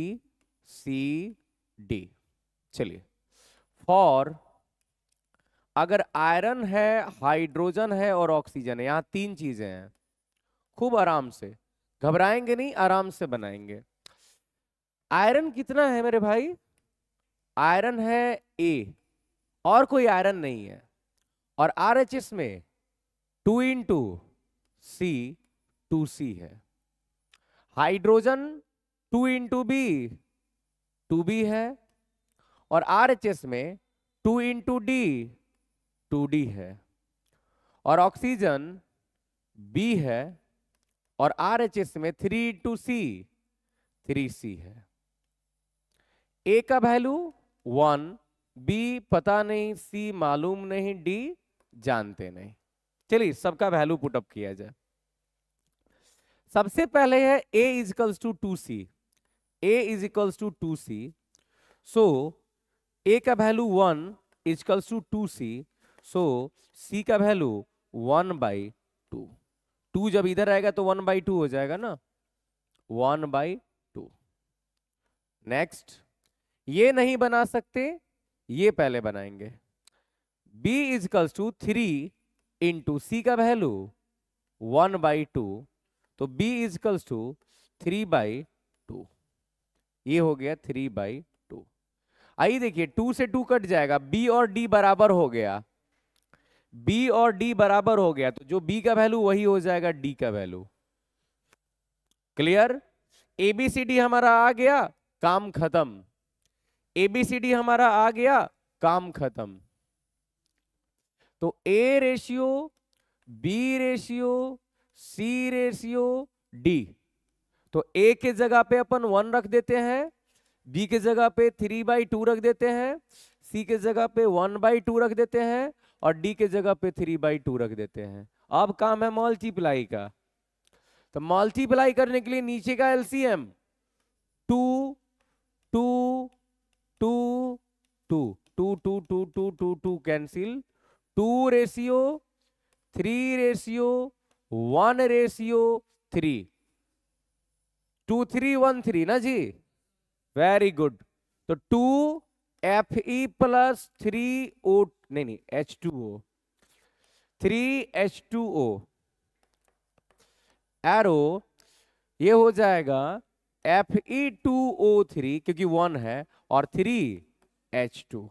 [SPEAKER 1] सी डी चलिए फॉर अगर आयरन है हाइड्रोजन है और ऑक्सीजन है यहाँ तीन चीजें हैं खूब आराम से घबराएंगे नहीं आराम से बनाएंगे आयरन कितना है मेरे भाई आयरन है ए और कोई आयरन नहीं है और आर में two in to C two C है hydrogen two into B two B है और आर एच एस में two into D two D है और ऑक्सीजन बी है और आर एच एस में three into C three C है ए का वैल्यू वन बी पता नहीं सी मालूम नहीं डी जानते नहीं चलिए सबका वैल्यू पुटअप किया जाए सबसे पहले है a equals to two C A is equals to two C so A का value one equals to two C so C का value one by two two जब इधर आएगा तो वन बाई टू हो जाएगा ना वन बाई टू नेक्स्ट ये नहीं बना सकते ये पहले बनाएंगे B equals to three into C का वैल्यू वन बाई टू तो B equals to three by two ये हो गया थ्री बाई टू आइए देखिए टू से टू कट जाएगा बी और डी बराबर हो गया बी और डी बराबर हो गया तो जो बी का वैल्यू वही हो जाएगा डी का वैल्यू क्लियर एबीसीडी हमारा आ गया काम खत्म एबीसीडी हमारा आ गया काम खत्म तो A ratio B ratio C ratio D तो ए के जगह पे अपन वन रख देते हैं बी के जगह पे थ्री बाई टू रख देते हैं सी के जगह पे वन बाई टू रख देते हैं और डी के जगह पे थ्री बाई टू रख देते हैं अब काम है मल्टीप्लाई का तो मल्टीप्लाई करने के लिए नीचे का LCM two two two two two two two two two two cancel two ratio three ratio one ratio three two three one three ना जी वेरी गुड तो two F E plus three O नहीं नहीं H two O three H two O arrow ये हो जाएगा F E two O three क्योंकि one है और थ्री एच टू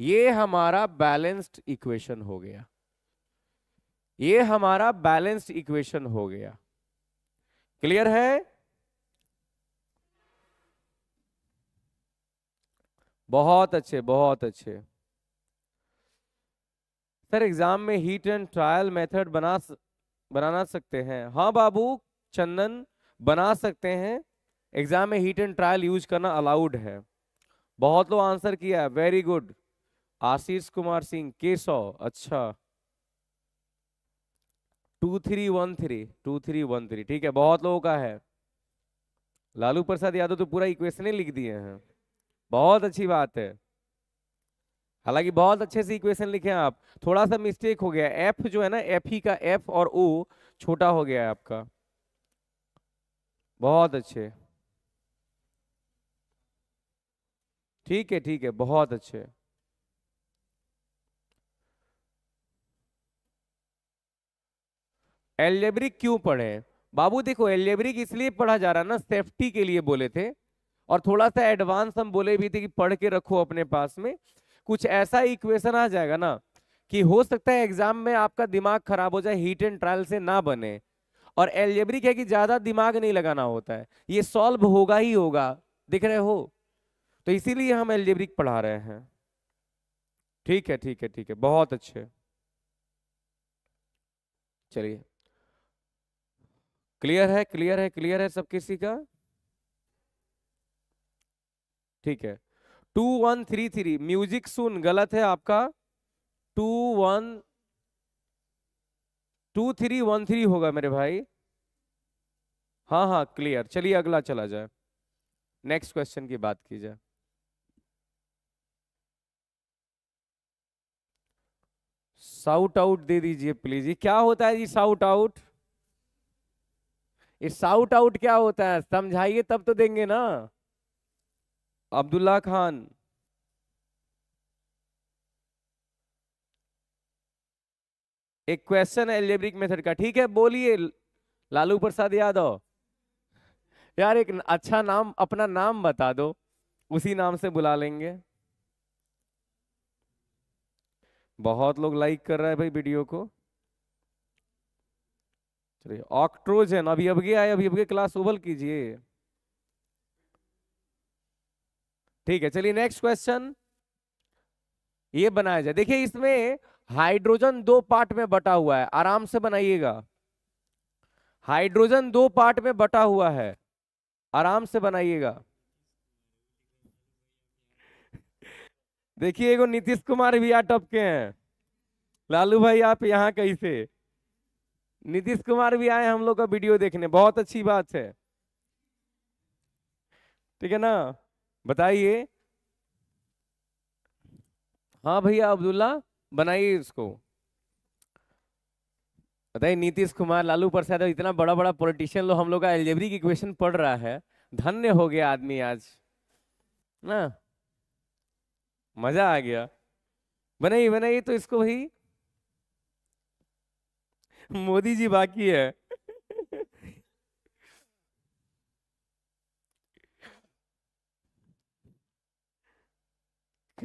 [SPEAKER 1] ये हमारा बैलेंस्ड इक्वेशन हो गया ये हमारा बैलेंस्ड इक्वेशन हो गया क्लियर है बहुत अच्छे बहुत अच्छे सर एग्जाम में हीट एंड ट्रायल मेथड बना बनाना सकते हैं हाँ बाबू चंदन बना सकते हैं एग्जाम में हीट एंड ट्रायल यूज करना अलाउड है बहुत लोग आंसर किया है वेरी गुड आशीष कुमार सिंह केशव अच्छा two three one three two three one three ठीक है बहुत लोगों का है लालू प्रसाद यादव तो पूरा इक्वेशन ही लिख दिए हैं बहुत अच्छी बात है हालांकि बहुत अच्छे से इक्वेशन लिखे हैं आप थोड़ा सा मिस्टेक हो गया एफ जो है ना एफ ही का एफ और ओ छोटा हो गया है आपका बहुत अच्छे ठीक है ठीक है बहुत अच्छे एल्जेब्रिक क्यों पढ़े बाबू देखो एल्जेब्रिक इसलिए पढ़ा जा रहा ना सेफ्टी के लिए बोले थे और थोड़ा सा एडवांस हम बोले भी थे कि पढ़ के रखो अपने पास में कुछ ऐसा इक्वेशन आ जाएगा ना कि हो सकता है एग्जाम में आपका दिमाग खराब हो जाए हीट एंड ट्रायल से ना बने और एल्जेब्रिक है कि ज्यादा दिमाग नहीं लगाना होता है ये सॉल्व होगा ही होगा दिख रहे हो तो इसीलिए हम एल्जेब्रिक पढ़ा रहे हैं ठीक है ठीक है ठीक है बहुत अच्छे चलिए क्लियर है क्लियर है क्लियर है सब किसी का ठीक है two one three three music सुन गलत है आपका two one two three one three होगा मेरे भाई हाँ हाँ क्लियर चलिए अगला चला जाए नेक्स्ट क्वेश्चन की बात की जाए साउट आउट दे दीजिए प्लीज ये क्या होता है जी साउट आउट साउट आउट क्या होता है समझाइए तब तो देंगे ना अब्दुल्ला खान एक क्वेश्चन है एलिब्रिक मेथड का ठीक है बोलिए लालू प्रसाद यादव यार एक अच्छा नाम अपना नाम बता दो उसी नाम से बुला लेंगे बहुत लोग लाइक कर रहे हैं भाई वीडियो को चलिए ऑक्ट्रोजन अभी अब आए अभी अब क्लास ओवल कीजिए ठीक है चलिए नेक्स्ट क्वेश्चन ये बनाया जाए देखिए इसमें हाइड्रोजन दो पार्ट में बटा हुआ है आराम से बनाइएगा हाइड्रोजन दो पार्ट में बटा हुआ है आराम से बनाइएगा देखिए एगो नीतीश कुमार भी आ टपके हैं लालू भाई आप यहां कैसे नीतीश कुमार भी आए हम लोग का वीडियो देखने बहुत अच्छी बात है ठीक है ना बताइए हाँ भैया अब्दुल्ला बनाइए इसको बताइए नीतीश कुमार लालू प्रसाद इतना बड़ा बड़ा पॉलिटिशियन लोग हम लोग का एलजेबरी की क्वेश्चन पढ़ रहा है धन्य हो गया आदमी आज ना मजा आ गया बनाइए बनाइए तो इसको भाई मोदी जी बाकी है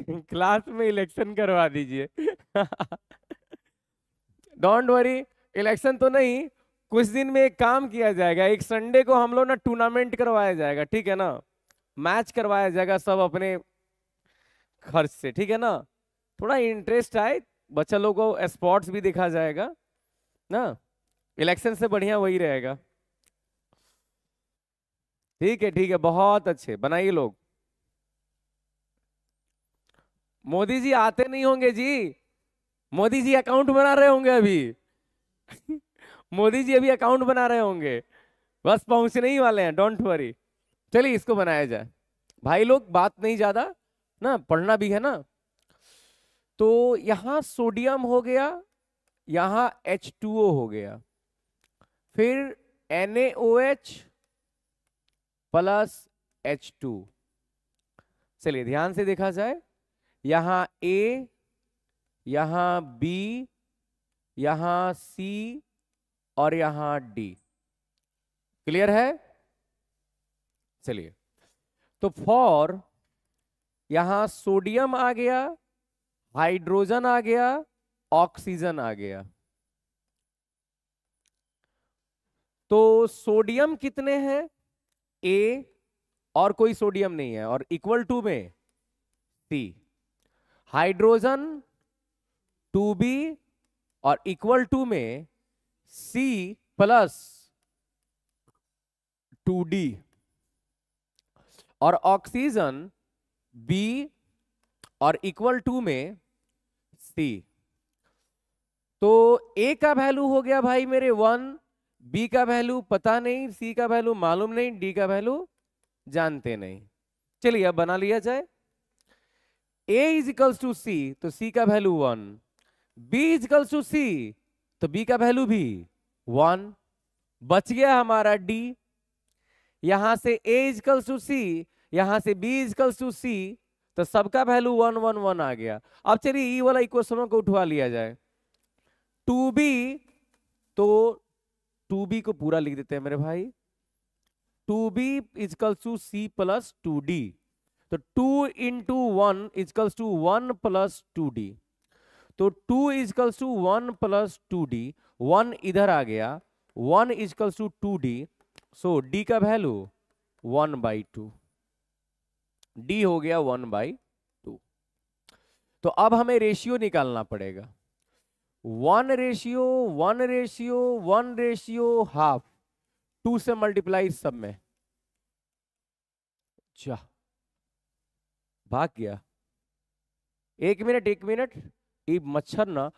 [SPEAKER 1] क्लास में इलेक्शन करवा दीजिए डोंट वरी इलेक्शन तो नहीं कुछ दिन में एक काम किया जाएगा एक संडे को हम लोग ना टूर्नामेंट करवाया जाएगा ठीक है ना मैच करवाया जाएगा सब अपने खर्च से ठीक है ना थोड़ा इंटरेस्ट आए बच्चा लोगों को स्पोर्ट्स भी देखा जाएगा ना इलेक्शन से बढ़िया वही रहेगा ठीक है ठीक है बहुत अच्छे बनाइए लोग मोदी जी आते नहीं होंगे जी मोदी जी अकाउंट बना रहे होंगे अभी मोदी जी अभी अकाउंट बना रहे होंगे बस पहुंचने ही वाले हैं डोंट वरी चलिए इसको बनाया जाए भाई लोग बात नहीं ज्यादा ना पढ़ना भी है ना तो यहां सोडियम हो गया यहां H2O हो गया फिर NaOH प्लस H2 चलिए ध्यान से देखा जाए यहां A यहां B यहां C और यहां D क्लियर है चलिए तो फॉर यहां सोडियम आ गया हाइड्रोजन आ गया ऑक्सीजन आ गया तो सोडियम कितने हैं ए और कोई सोडियम नहीं है और इक्वल टू में सी हाइड्रोजन टू बी और इक्वल टू में सी प्लस टू डी और ऑक्सीजन बी और इक्वल टू में सी तो ए का वैल्यू हो गया भाई मेरे वन बी का वैल्यू पता नहीं सी का वैल्यू मालूम नहीं डी का वैल्यू जानते नहीं चलिए अब बना लिया जाए A is equals to C तो सी का value one B is equals to C तो बी का वैल्यू भी वन बच गया हमारा डी यहां से ए इजकल्स टू सी यहां से बी इजकल्स टू सी तो सबका वैल्यू वन वन वन आ गया अब चलिए ई e वाला इक्वेशनों को उठवा लिया जाए टू बी तो टू बी को पूरा लिख देते हैं मेरे भाई two B equals to C plus two D तो two into one equals to one plus two D तो two equals to one plus two D one इधर आ गया one equals to two D so D का value one by two D हो गया one by two तो अब हमें रेशियो निकालना पड़ेगा one ratio one ratio one ratio half two से मल्टीप्लाई सब में अच्छा भाग गया एक मिनट एक मिनट ये मच्छर ना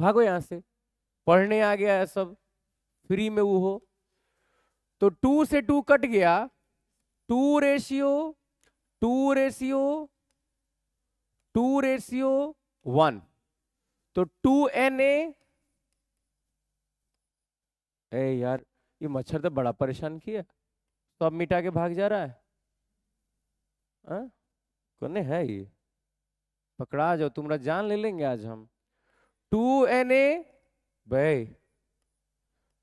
[SPEAKER 1] भागो यहां से पढ़ने आ गया है सब फ्री में वो हो तो टू से टू कट गया two ratio two ratio two ratio one तो टू एन ए यार ये मच्छर तो बड़ा परेशान किया तो अब मिटा के भाग जा रहा है आ? हाँ? कौन है ये पकड़ा जाओ तुम्हारा जान ले लेंगे आज हम two N A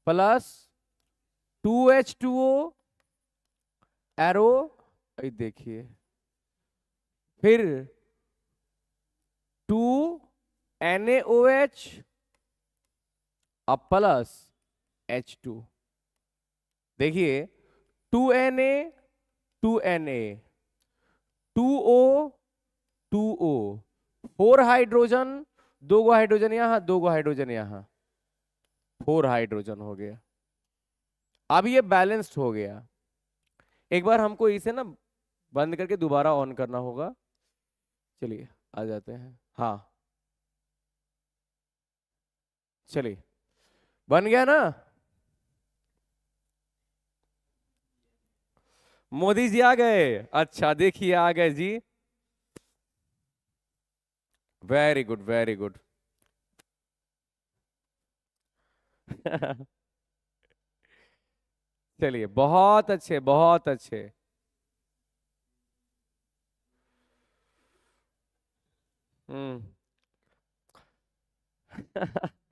[SPEAKER 1] plus two H two O arrow देखिए फिर टू NaOH अब प्लस एच टू देखिए 2Na 2Na 2O 2O four hydrogen दो गो हाइड्रोजन यहां दो गो हाइड्रोजन यहां फोर हाइड्रोजन हो गया अब ये बैलेंस्ड हो गया एक बार हमको इसे ना बंद करके दोबारा ऑन करना होगा चलिए आ जाते हैं हाँ चलिए बन गया ना मोदी जी आ गए अच्छा देखिए आ गए जी वेरी गुड वेरी गुड चलिए बहुत अच्छे बहुत अच्छे हम्म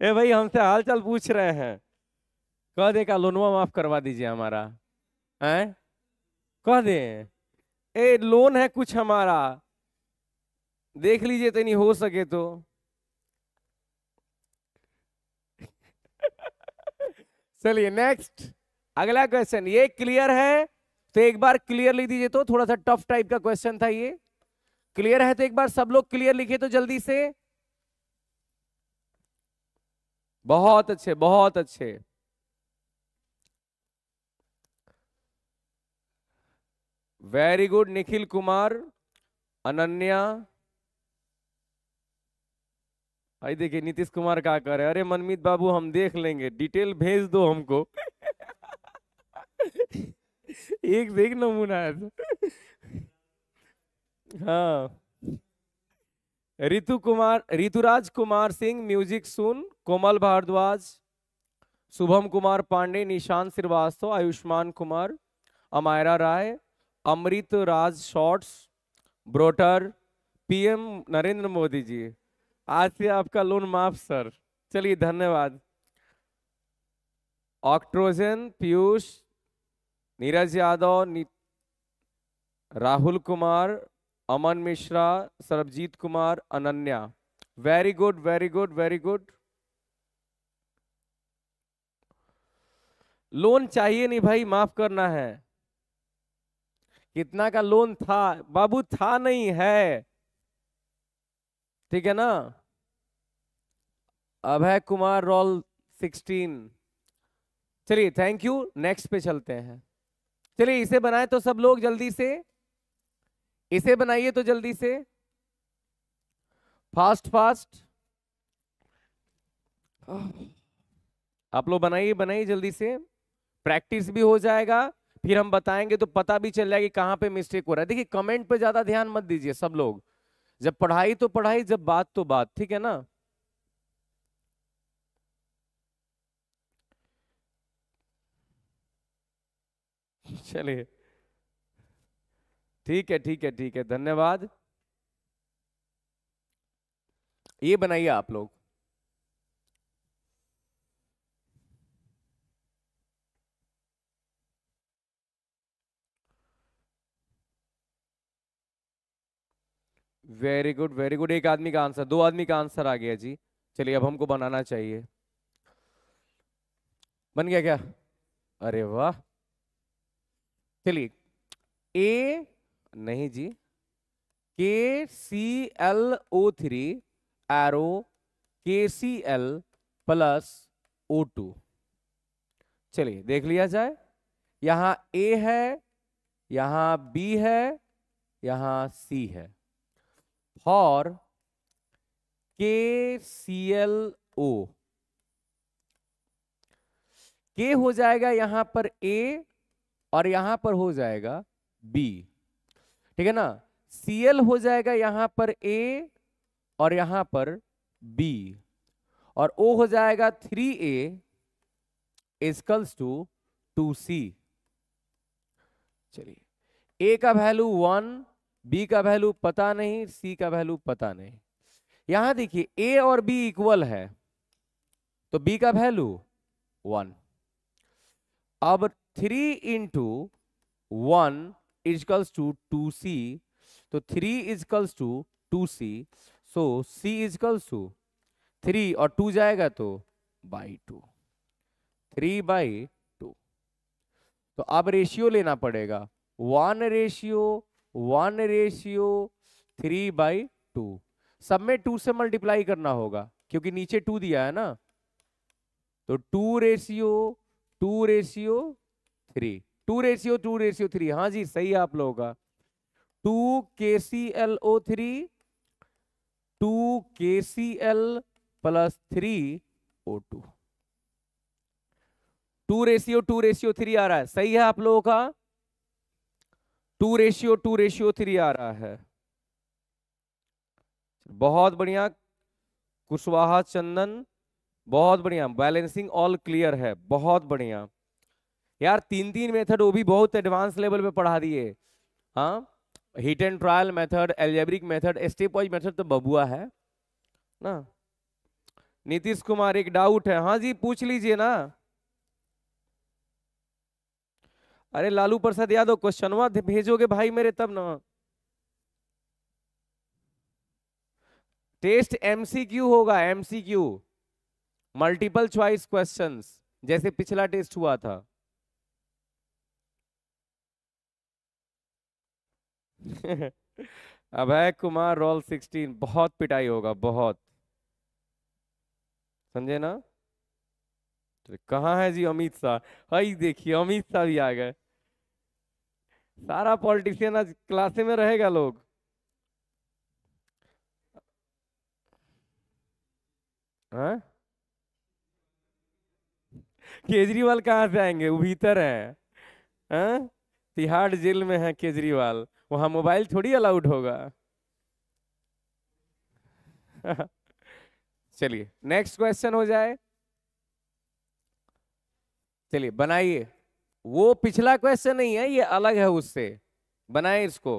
[SPEAKER 1] ए भाई हमसे हाल चाल पूछ रहे हैं कह दे का लोनवा माफ करवा दीजिए हमारा है कह दे ए लोन है कुछ हमारा देख लीजिए तो नहीं हो सके तो चलिए नेक्स्ट अगला क्वेश्चन ये क्लियर है तो एक बार क्लियर लिख दीजिए तो थोड़ा सा टफ टाइप का क्वेश्चन था ये क्लियर है तो एक बार सब लोग क्लियर लिखे तो जल्दी से बहुत अच्छे बहुत अच्छे वेरी गुड निखिल कुमार अनन्या आई देखिए नीतीश कुमार क्या कर रहे अरे मनमीत बाबू हम देख लेंगे डिटेल भेज दो हमको एक देख नमूना है हाँ रितु कुमार ऋतुराज कुमार सिंह म्यूजिक सुन Komal Bhardwaj Shubham Kumar Pandey Nishan Shrivastava Ayushman Kumar Amayra Rai Amrit Raj shorts brother PM Narendra Modi ji आज से आपका लोन माफ सर चलिए धन्यवाद ऑक्ट्रोजन Piyush Neeraj Yadav Rahul Kumar Aman Mishra Sarabjeet Kumar Ananya very good very good very good loan चाहिए नहीं भाई माफ करना है कितना का लोन था बाबू था नहीं है ठीक है ना अभय कुमार रोल सिक्सटीन चलिए थैंक यू नेक्स्ट पे चलते हैं चलिए इसे बनाए तो सब लोग जल्दी से इसे बनाइए तो जल्दी से फास्ट फास्ट आप लोग बनाइए बनाइए जल्दी से प्रैक्टिस भी हो जाएगा फिर हम बताएंगे तो पता भी चल जाएगा कहां पे मिस्टेक हो रहा है देखिए कमेंट पे ज्यादा ध्यान मत दीजिए सब लोग जब पढ़ाई तो पढ़ाई जब बात तो बात ठीक है ना चलिए ठीक है ठीक है ठीक है धन्यवाद ये बनाइए आप लोग वेरी गुड वेरी गुड एक आदमी का आंसर दो आदमी का आंसर आ गया जी चलिए अब हमको बनाना चाहिए बन गया क्या अरे वाह चलिए ए नहीं जी K C L O three arrow K C L plus O two चलिए देख लिया जाए यहां ए है यहां बी है यहां सी है फॉर के सी एल ओ के हो जाएगा यहां पर ए और यहां पर हो जाएगा बी ठीक है ना Cl हो जाएगा यहां पर A और यहां पर B और O हो जाएगा 3A ए टू टू सी चलिए ए का वैल्यू वन बी का वैल्यू पता नहीं सी का वैल्यू पता नहीं यहां देखिए ए और बी इक्वल है तो बी का वैल्यू वन अब three into one equals to two C तो three equals to two C so C equals to three और टू जाएगा तो by two three by two तो अब रेशियो लेना पड़ेगा one ratio one ratio three by two सब में टू से मल्टीप्लाई करना होगा क्योंकि नीचे टू दिया है ना तो two ratio two ratio three two ratio two ratio three हाँ जी सही है आप लोगों का two K C L O three two K C L plus three O two two ratio two ratio three आ रहा है सही है आप लोगों का two ratio two ratio three आ रहा है बहुत बढ़िया कुशवाहा चंदन बहुत बढ़िया बैलेंसिंग ऑल क्लियर है बहुत बढ़िया यार तीन तीन मेथड वो भी बहुत एडवांस लेवल पे पढ़ा दिए हाँ hit and trial method algebraic method step wise method तो बबुआ है ना नीतीश कुमार एक डाउट है हाँ जी पूछ लीजिए ना अरे लालू प्रसाद यादव क्वेश्चनवा भेजोगे भाई मेरे तब ना टेस्ट एमसीक्यू होगा एमसीक्यू मल्टीपल चॉइस क्वेश्चंस जैसे पिछला टेस्ट हुआ था अभय कुमार रोल सिक्सटीन बहुत पिटाई होगा बहुत समझे ना तो कहा है जी अमित शाह हई देखिए अमित शाह भी आ गए सारा पॉलिटिशियन आज क्लासे में रहेगा लोग हाँ केजरीवाल कहाँ से आएंगे वो भीतर है हाँ तिहाड़ जेल में है केजरीवाल वहाँ मोबाइल थोड़ी अलाउड होगा चलिए नेक्स्ट क्वेश्चन हो जाए चलिए बनाइए वो पिछला क्वेश्चन नहीं है ये अलग है उससे बनाए इसको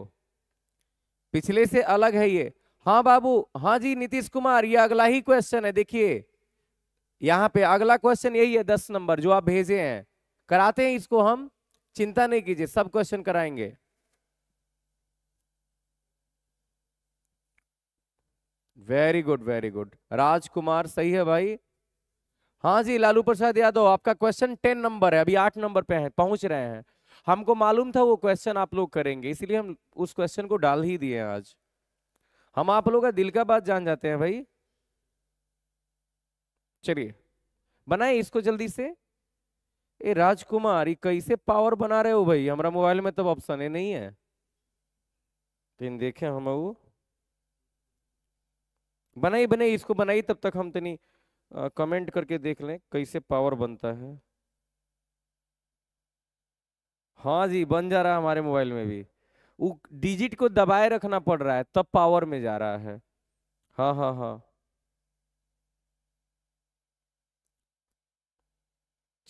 [SPEAKER 1] पिछले से अलग है ये हाँ बाबू हाँ जी नीतीश कुमार ये अगला ही क्वेश्चन है देखिए यहाँ पे अगला क्वेश्चन यही है दस नंबर जो आप भेजे हैं कराते हैं इसको हम चिंता नहीं कीजिए सब क्वेश्चन कराएंगे very good very good Rajkumar सही है भाई हाँ जी लालू प्रसाद यादव आपका क्वेश्चन टेन नंबर है अभी आठ नंबर पे है पहुंच रहे हैं हमको मालूम था वो क्वेश्चन आप लोग करेंगे इसलिए हम उस क्वेश्चन को डाल ही दिए आज हम आप लोग का दिल का बात जान जाते हैं भाई चलिए बनाए इसको जल्दी से ए राजकुमार ये कैसे पावर बना रहे हो भाई हमारा मोबाइल में तब ऑप्शन है नहीं है देखे हम वो बनाई बनाई इसको बनाई तब तक हम तनी कमेंट करके देख लें कैसे पावर बनता है हाँ जी बन जा रहा है हमारे मोबाइल में भी वो डिजिट को दबाए रखना पड़ रहा है तब पावर में जा रहा है हाँ हाँ हाँ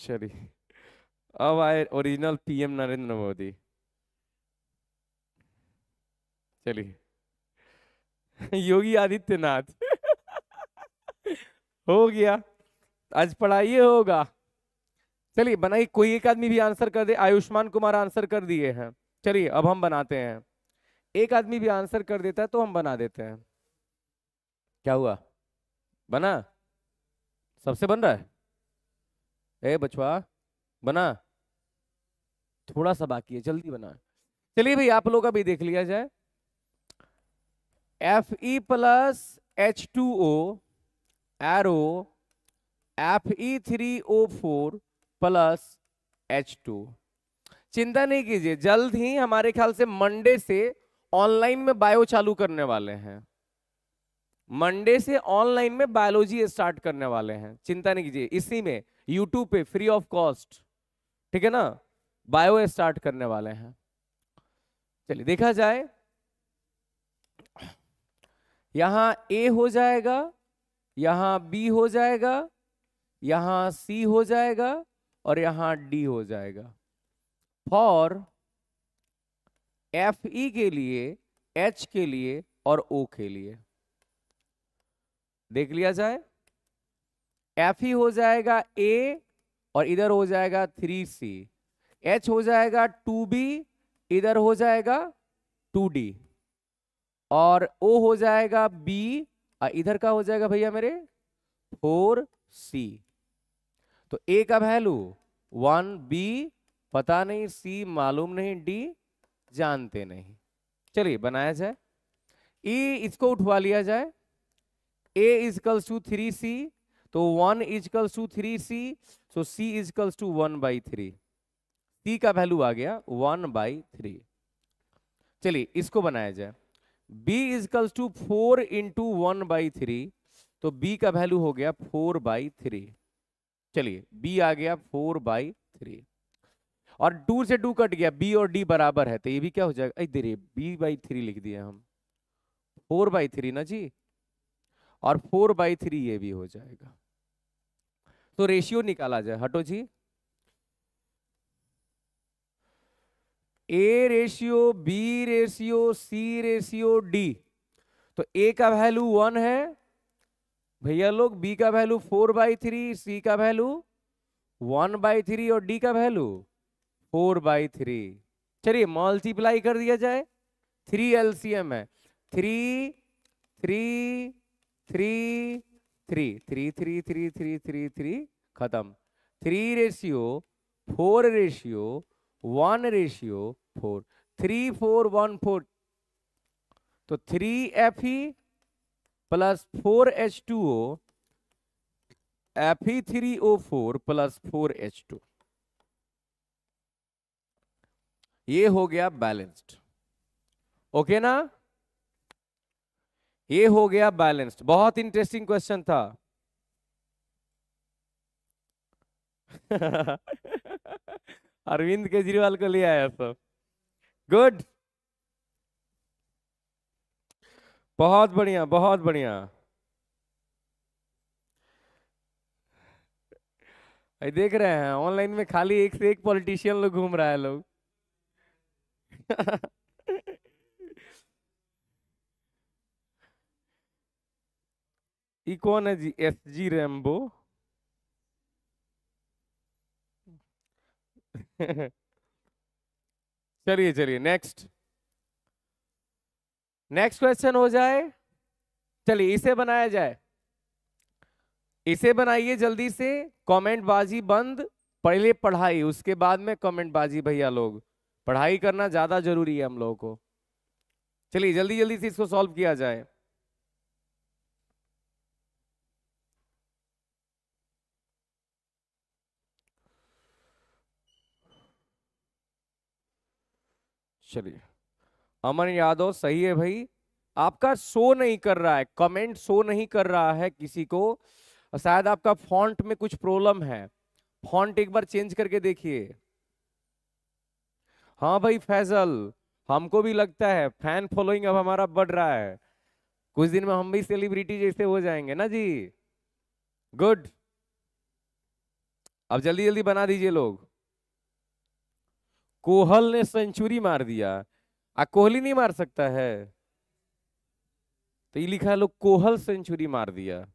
[SPEAKER 1] चलिए अब आए ओरिजिनल पीएम नरेंद्र मोदी चलिए योगी आदित्यनाथ हो गया आज पढ़ाइए होगा चलिए बनाइए कोई एक आदमी भी आंसर कर दे आयुष्मान कुमार आंसर कर दिए हैं चलिए अब हम बनाते हैं एक आदमी भी आंसर कर देता है तो हम बना देते हैं क्या हुआ बना सबसे बन रहा है ए बछुआ बना थोड़ा सा बाकी है जल्दी बना चलिए भाई आप लोगों का भी देख लिया जाए F E plus H two O arrow F E three O four plus H two चिंता नहीं कीजिए जल्द ही हमारे ख्याल से मंडे से ऑनलाइन में बायो चालू करने वाले हैं मंडे से ऑनलाइन में बायोलॉजी स्टार्ट करने वाले हैं चिंता नहीं कीजिए इसी में यूट्यूब पे फ्री ऑफ कॉस्ट ठीक है ना बायो स्टार्ट करने वाले हैं चलिए देखा जाए यहां ए हो जाएगा यहां बी हो जाएगा यहां सी हो जाएगा और यहां डी हो जाएगा फॉर एफ ई के लिए एच के लिए और ओ के लिए देख लिया जाए एफ ई हो जाएगा ए और इधर हो जाएगा थ्री सी एच हो जाएगा टू बी इधर हो जाएगा टू डी और ओ हो जाएगा बी इधर का हो जाएगा भैया मेरे फोर सी तो ए का वैल्यू वन बी पता नहीं सी मालूम नहीं डी जानते नहीं चलिए बनाया जाए ई इसको उठवा लिया जाए A equals to three C तो one equals to three C so C equals to one by three C का वैल्यू आ गया वन बाई थ्री चलिए इसको बनाया जाए b equals to four into one by three तो b का वैल्यू हो गया फोर बाई थ्री चलिए b आ गया फोर बाई थ्री और टू से टू कट गया b और d बराबर है तो ये भी क्या हो जाएगा देरी b बाई थ्री लिख दिया हम फोर बाई थ्री ना जी और फोर बाई थ्री ये भी हो जाएगा तो रेशियो निकाला जाए हटो जी A ratio B ratio C ratio D तो ए का वैल्यू वन है भैया लोग बी का value four by three C का वैल्यू वन बाई थ्री और डी का वैल्यू फोर बाई थ्री चलिए मल्टीप्लाई कर दिया जाए थ्री एलसीएम है three three three three three three three three three three खत्म three ratio four ratio one ratio four three four one four तो three F E plus four H two O F E three O four plus four H two ये हो गया balanced okay ना ये हो गया balanced बहुत interesting question था अरविंद केजरीवाल को ले आया सब गुड बहुत बढ़िया बहुत बढ़िया देख रहे हैं ऑनलाइन में खाली एक से एक पॉलिटिशियन लोग घूम रहा है लोग ये कौन है जी एस जी रेम्बो चलिए चलिए नेक्स्ट नेक्स्ट क्वेश्चन हो जाए चलिए इसे बनाया जाए इसे बनाइए जल्दी से कमेंट बाजी बंद पहले पढ़ाई उसके बाद में कमेंट बाजी भैया लोग पढ़ाई करना ज्यादा जरूरी है हम लोगों को चलिए जल्दी जल्दी से इसको सॉल्व किया जाए चलिए अमन यादव सही है भाई आपका शो नहीं कर रहा है कमेंट शो नहीं कर रहा है किसी को शायद आपका फॉन्ट में कुछ प्रॉब्लम है फॉन्ट एक बार चेंज करके देखिए हाँ भाई फैजल हमको भी लगता है फैन फॉलोइंग अब हमारा बढ़ रहा है कुछ दिन में हम भी सेलिब्रिटी जैसे हो जाएंगे ना जी गुड अब जल्दी जल्दी बना दीजिए लोग कोहल ने सेंचुरी मार दिया आ कोहली नहीं मार सकता है तो ये लिखा है लोग कोहल सेंचुरी मार दिया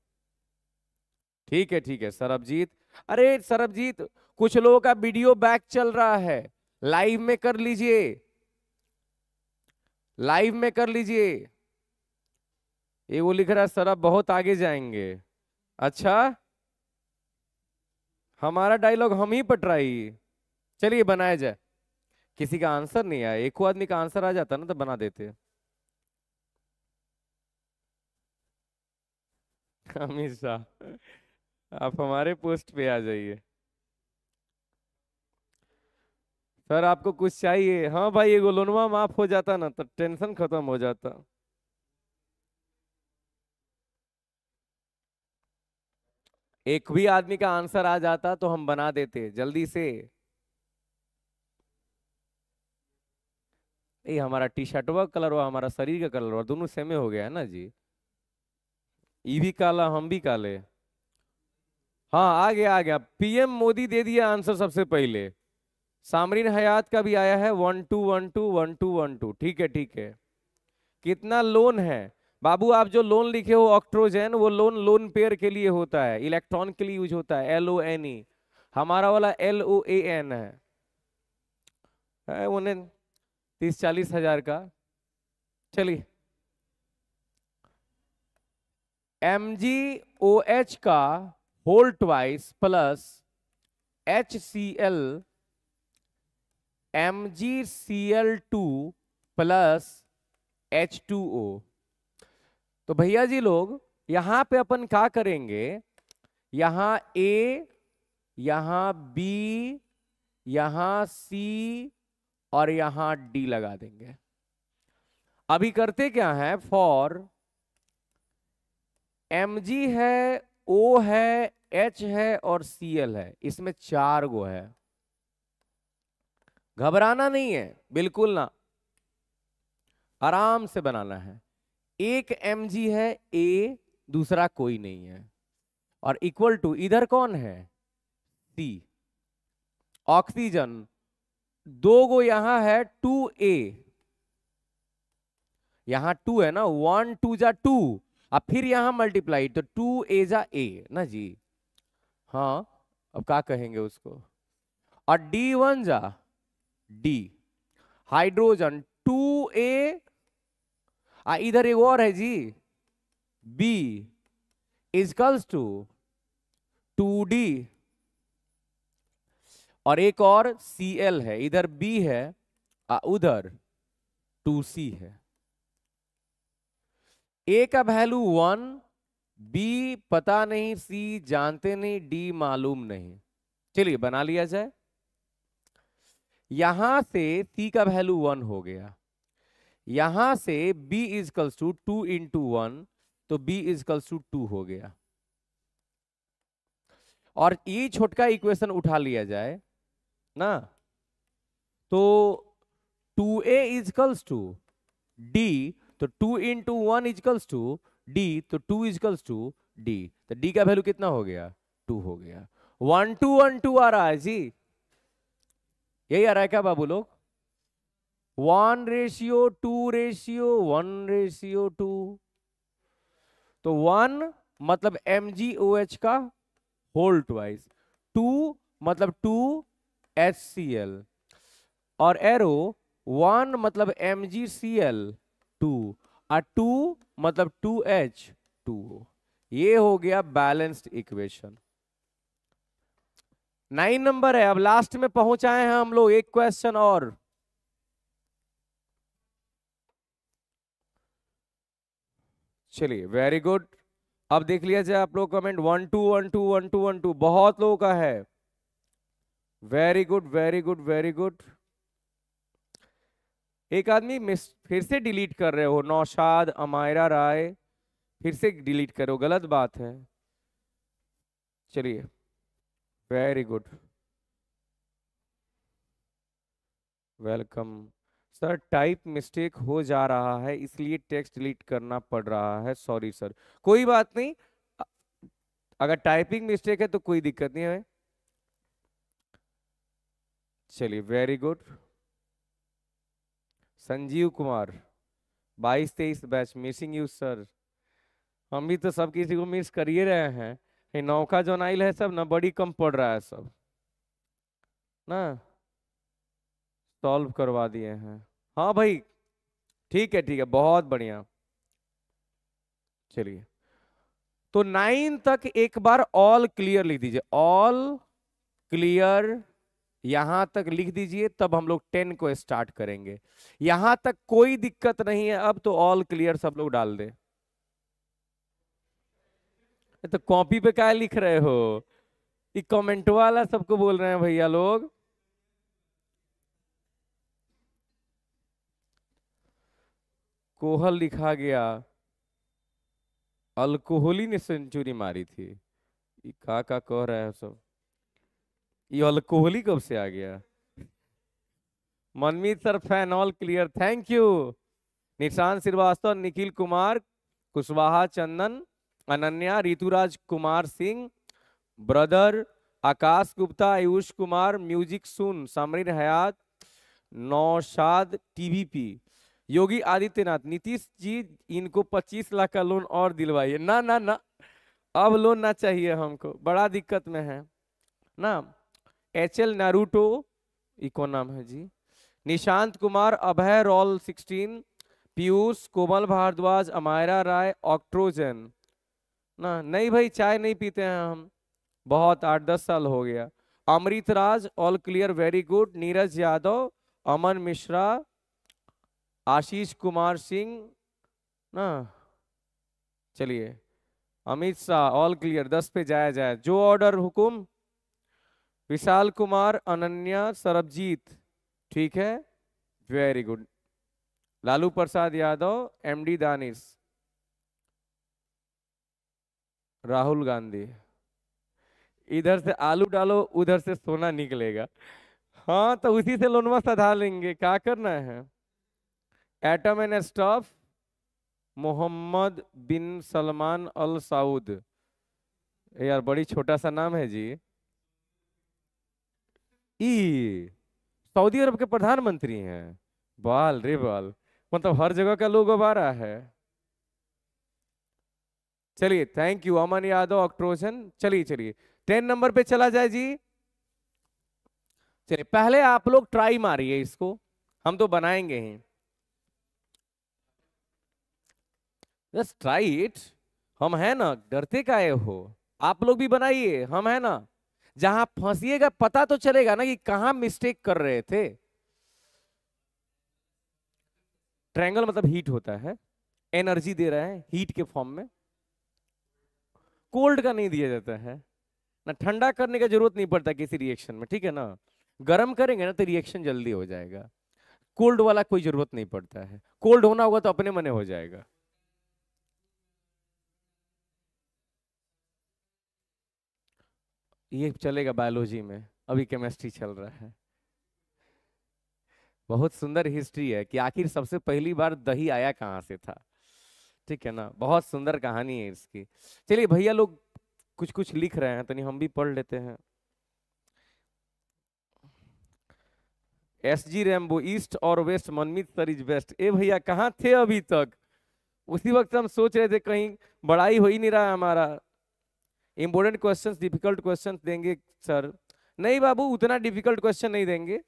[SPEAKER 1] ठीक है ठीक है सरबजीत अरे सरबजीत कुछ लोगों का वीडियो बैक चल रहा है लाइव में कर लीजिए लाइव में कर लीजिए ये वो लिख रहा है सरब बहुत आगे जाएंगे अच्छा हमारा डायलॉग हम ही पटराई चलिए बनाया जाए किसी का आंसर नहीं आया एक आदमी का आंसर आ जाता ना तो बना देते हमेशा आप हमारे पोस्ट पे आ जाइए सर आपको कुछ चाहिए हाँ भाई ये गोलोनवा माफ हो जाता ना तो टेंशन खत्म हो जाता एक भी आदमी का आंसर आ जाता तो हम बना देते जल्दी से ये हमारा टी शर्टवा कलर हुआ हमारा शरीर का कलर हुआ दोनों सेमे हो गया है ना जी ये भी काला हम भी काले हाँ आ गया आ गया पीएम मोदी दे दिया आंसर सबसे पहले सामरीन हयात का भी आया है one two one two one two one two ठीक है ठीक है कितना लोन है बाबू आप जो लोन लिखे हो ऑक्ट्रोजेन वो लोन लोन पेयर के लिए होता है इलेक्ट्रॉन के लिए यूज होता है एल ओ एन ई हमारा वाला एल ओ ए एन है उन्हें तीस चालीस हजार का चलिए एम जी ओ एच का whole twice plus H C L M G C L two plus H two O तो भैया जी लोग यहां पे अपन क्या करेंगे यहां ए यहां बी यहां सी और यहां डी लगा देंगे अभी करते क्या है फॉर एम जी है ओ है एच है और सी एल है इसमें चार गो है घबराना नहीं है बिल्कुल ना आराम से बनाना है एक एम जी है ए दूसरा कोई नहीं है और इक्वल टू इधर कौन है सी ऑक्सीजन दो गो यहां है टू ए यहां टू है ना वन टू जा टू अब फिर यहां मल्टीप्लाई तो टू ए जा ए ना जी हाँ अब क्या कहेंगे उसको और डी वन जा डी हाइड्रोजन टू ए आ इधर एक और है जी B equals to two D और एक और सी एल है इधर बी है आ, उधर टू सी है ए का वैल्यू वन बी पता नहीं सी जानते नहीं डी मालूम नहीं चलिए बना लिया जाए यहां से सी का वैल्यू वन हो गया यहां से B equals to two into one तो बी इजकल्स टू टू हो गया और ई छोटका इक्वेशन उठा लिया जाए ना तो two A equals to D तो two into one equals to D तो टू इजकल्स टू डी तो डी का वैल्यू कितना हो गया टू हो गया वन टू वन टू आ रहा है जी यही आ रहा है क्या बाबू लोग one ratio two ratio one ratio two तो वन मतलब एम जी ओ एच का होल ट्वाइस टू मतलब टू एच सी एल और एरो वन मतलब M G C L two और टू मतलब टू एच टू ओ ये हो गया बैलेंस्ड इक्वेशन नाइन नंबर है अब लास्ट में पहुंचाए हैं हम लोग एक क्वेश्चन और चलिए वेरी गुड अब देख लिया जाए आप लोग comment one two one two one two one two बहुत लोगों का है very good very good very good एक आदमी मिस फिर से डिलीट कर रहे हो नौशाद अमायरा राय फिर से डिलीट करो गलत बात है चलिए very good welcome sir type mistake हो जा रहा है इसलिए टेक्स्ट डिलीट करना पड़ रहा है सॉरी सर कोई बात नहीं अगर टाइपिंग मिस्टेक है तो कोई दिक्कत नहीं है चलिए वेरी गुड संजीव कुमार 22 तेईस बैच मिसिंग यू सर हम भी तो सब किसी को मिस कर ही रहे हैं ये नौका नाइल है सब ना बड़ी कम पड़ रहा है सब ना सॉल्व करवा दिए हैं हाँ भाई ठीक है ठीक है बहुत बढ़िया चलिए तो नाइन तक एक बार ऑल क्लियर लिख दीजिए ऑल क्लियर यहां तक लिख दीजिए तब हम लोग टेन को स्टार्ट करेंगे यहां तक कोई दिक्कत नहीं है अब तो ऑल क्लियर सब लोग डाल दे तो कॉपी पे क्या लिख रहे हो ये कमेंट वाला सबको बोल रहे हैं भैया लोग कोहल लिखा गया अल्कोहली ने सेंचुरी मारी थी का का कह रहे हैं सब ये वाला कोहली कब से आ गया Manmeet sir fan all clear thank you Nishan Shrivastava Nikhil Kumar Kushwaha Chandan Ananya Rituraj Kumar Singh brother Akash Gupta Ayush Kumar music सुन समरीन हयात नौशाद टीवीपी योगी आदित्यनाथ नीतीश जी इनको 25 लाख का लोन और दिलवाइए ना ना ना अब लोन ना चाहिए हमको बड़ा दिक्कत में है ना एच एल नारूटो इको नाम है जी निशांत कुमार अभय रॉल सिक्सटीन पीयूष कोमल भारद्वाज अमायरा राय ऑक्ट्रोजन ना नहीं भाई चाय नहीं पीते हैं हम बहुत आठ दस साल हो गया Amrit Raj all clear very good Neeraj Yadav Aman Mishra Ashish Kumar Singh ना चलिए अमित शाह ऑल क्लियर दस पे जाया जाए जो ऑर्डर हुकुम विशाल कुमार अनन्या सरबजीत ठीक है very good Lalu Prasad Yadav MD Danish Rahul Gandhi इधर से आलू डालो उधर से सोना निकलेगा हाँ तो उसी से लोनवा सधा लेंगे क्या करना है atom and stuff Mohammed bin Salman al Saud यार बड़ी छोटा सा नाम है जी ई सऊदी अरब के प्रधानमंत्री हैं बाल रे बाल मतलब हर जगह का लोग अब आ रहा है चलिए थैंक यू अमन यादव ऑक्ट्रोजन चलिए चलिए टेन नंबर पे चला जाए जी चलिए पहले आप लोग ट्राई मारिए इसको हम तो बनाएंगे ही जस्ट ट्राई इट हम है ना डरते का हो आप लोग भी बनाइए हम है ना जहां फंसिएगा पता तो चलेगा ना कि कहां मिस्टेक कर रहे थे ट्रायंगल मतलब हीट होता है एनर्जी दे रहा है हीट के फॉर्म में कोल्ड का नहीं दिया जाता है ना ठंडा करने का जरूरत नहीं पड़ता किसी रिएक्शन में ठीक है ना गर्म करेंगे ना तो रिएक्शन जल्दी हो जाएगा कोल्ड वाला कोई जरूरत नहीं पड़ता है कोल्ड होना होगा तो अपने मने हो जाएगा ये चलेगा बायोलॉजी में अभी केमिस्ट्री चल रहा है बहुत सुंदर हिस्ट्री है कि आखिर सबसे पहली बार दही आया कहाँ से था ठीक है ना बहुत सुंदर कहानी है इसकी चलिए भैया लोग कुछ कुछ लिख रहे हैं तो नहीं हम भी पढ़ लेते हैं एस जी रेम्बो ईस्ट और west Manmeet sir is best ए भैया कहाँ थे अभी तक उसी वक्त हम सोच रहे थे कहीं बड़ाई हो ही नहीं रहा हमारा इंपॉर्टेंट क्वेश्चंस डिफिकल्ट क्वेश्चंस देंगे सर नहीं बाबू उतना डिफिकल्ट क्वेश्चन नहीं देंगे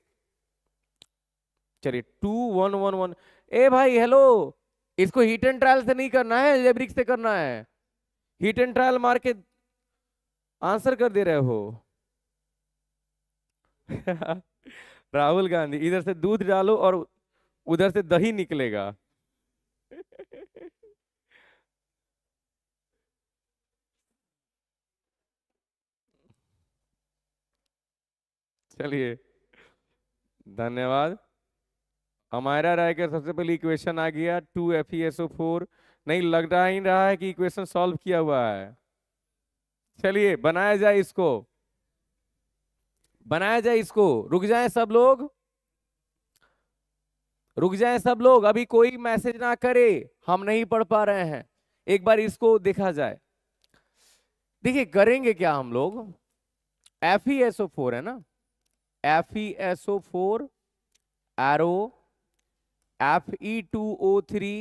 [SPEAKER 1] चलिए टू वन वन वन ए भाई हेलो इसको हीट एंड ट्रायल से नहीं करना है जेब्रिक से करना है हीट एंड ट्रायल मार के आंसर कर दे रहे हो राहुल गांधी इधर से दूध डालो और उधर से दही निकलेगा चलिए धन्यवाद हमारा राय के सबसे पहले इक्वेशन आ गया टू एफ ई फोर नहीं लग रहा ही रहा है कि इक्वेशन सॉल्व किया हुआ है चलिए बनाया जाए इसको बनाया जाए इसको रुक जाए सब लोग रुक जाए सब लोग अभी कोई मैसेज ना करे हम नहीं पढ़ पा रहे हैं एक बार इसको देखा जाए देखिए करेंगे क्या हम लोग एफ ई फोर है ना F E S O four O F E two O three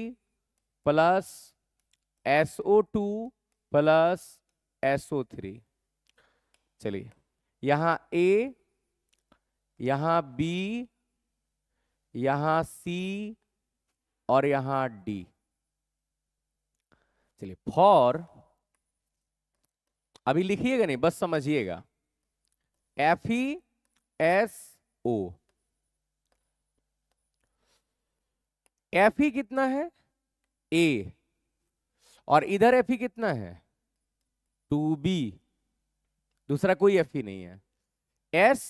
[SPEAKER 1] plus S O two plus S O three चलिए यहां ए यहां बी यहां सी और यहां डी चलिए फॉर अभी लिखिएगा नहीं बस समझिएगा F E e S O F ही कितना है ए और इधर एफ ही कितना है टू बी दूसरा कोई एफ ही नहीं है एस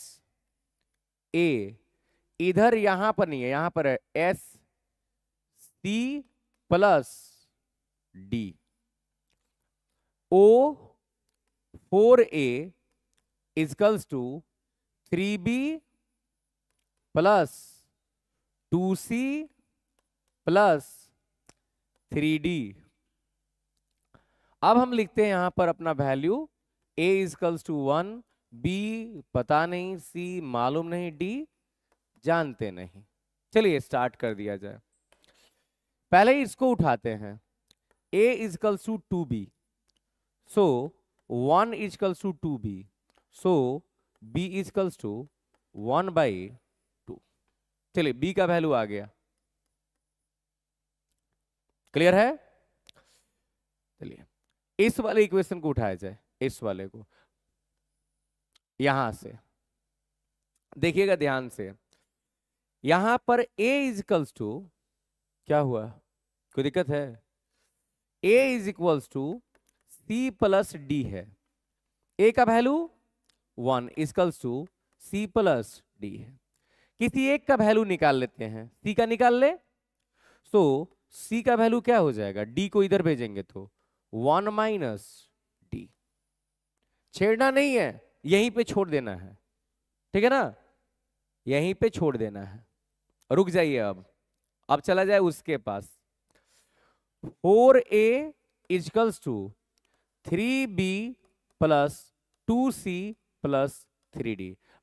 [SPEAKER 1] ए इधर यहां पर नहीं है यहां पर है S C plus D O four A equals to three B plus two C plus three D अब हम लिखते हैं यहां पर अपना value A equals to one B पता नहीं सी मालूम नहीं डी जानते नहीं चलिए स्टार्ट कर दिया जाए पहले इसको उठाते हैं A equals to two B so one equals to two B so b equals two one by two चलिए b का वैल्यू आ गया क्लियर है चलिए इस वाले इक्वेशन को उठाया जाए इस वाले को यहां से देखिएगा ध्यान से यहां पर a इजकल्स टू क्या हुआ कोई दिक्कत है a is equals to C plus D है a का value one equals to C plus D है किसी एक का वैल्यू निकाल लेते हैं सी का निकाल ले सो so, सी का वैल्यू क्या हो जाएगा डी को इधर भेजेंगे तो वन माइनस डी छेड़ना नहीं है यहीं पे छोड़ देना है ठीक है ना यहीं पे छोड़ देना है रुक जाइए अब अब चला जाए उसके पास four A equals to three B plus two C plus three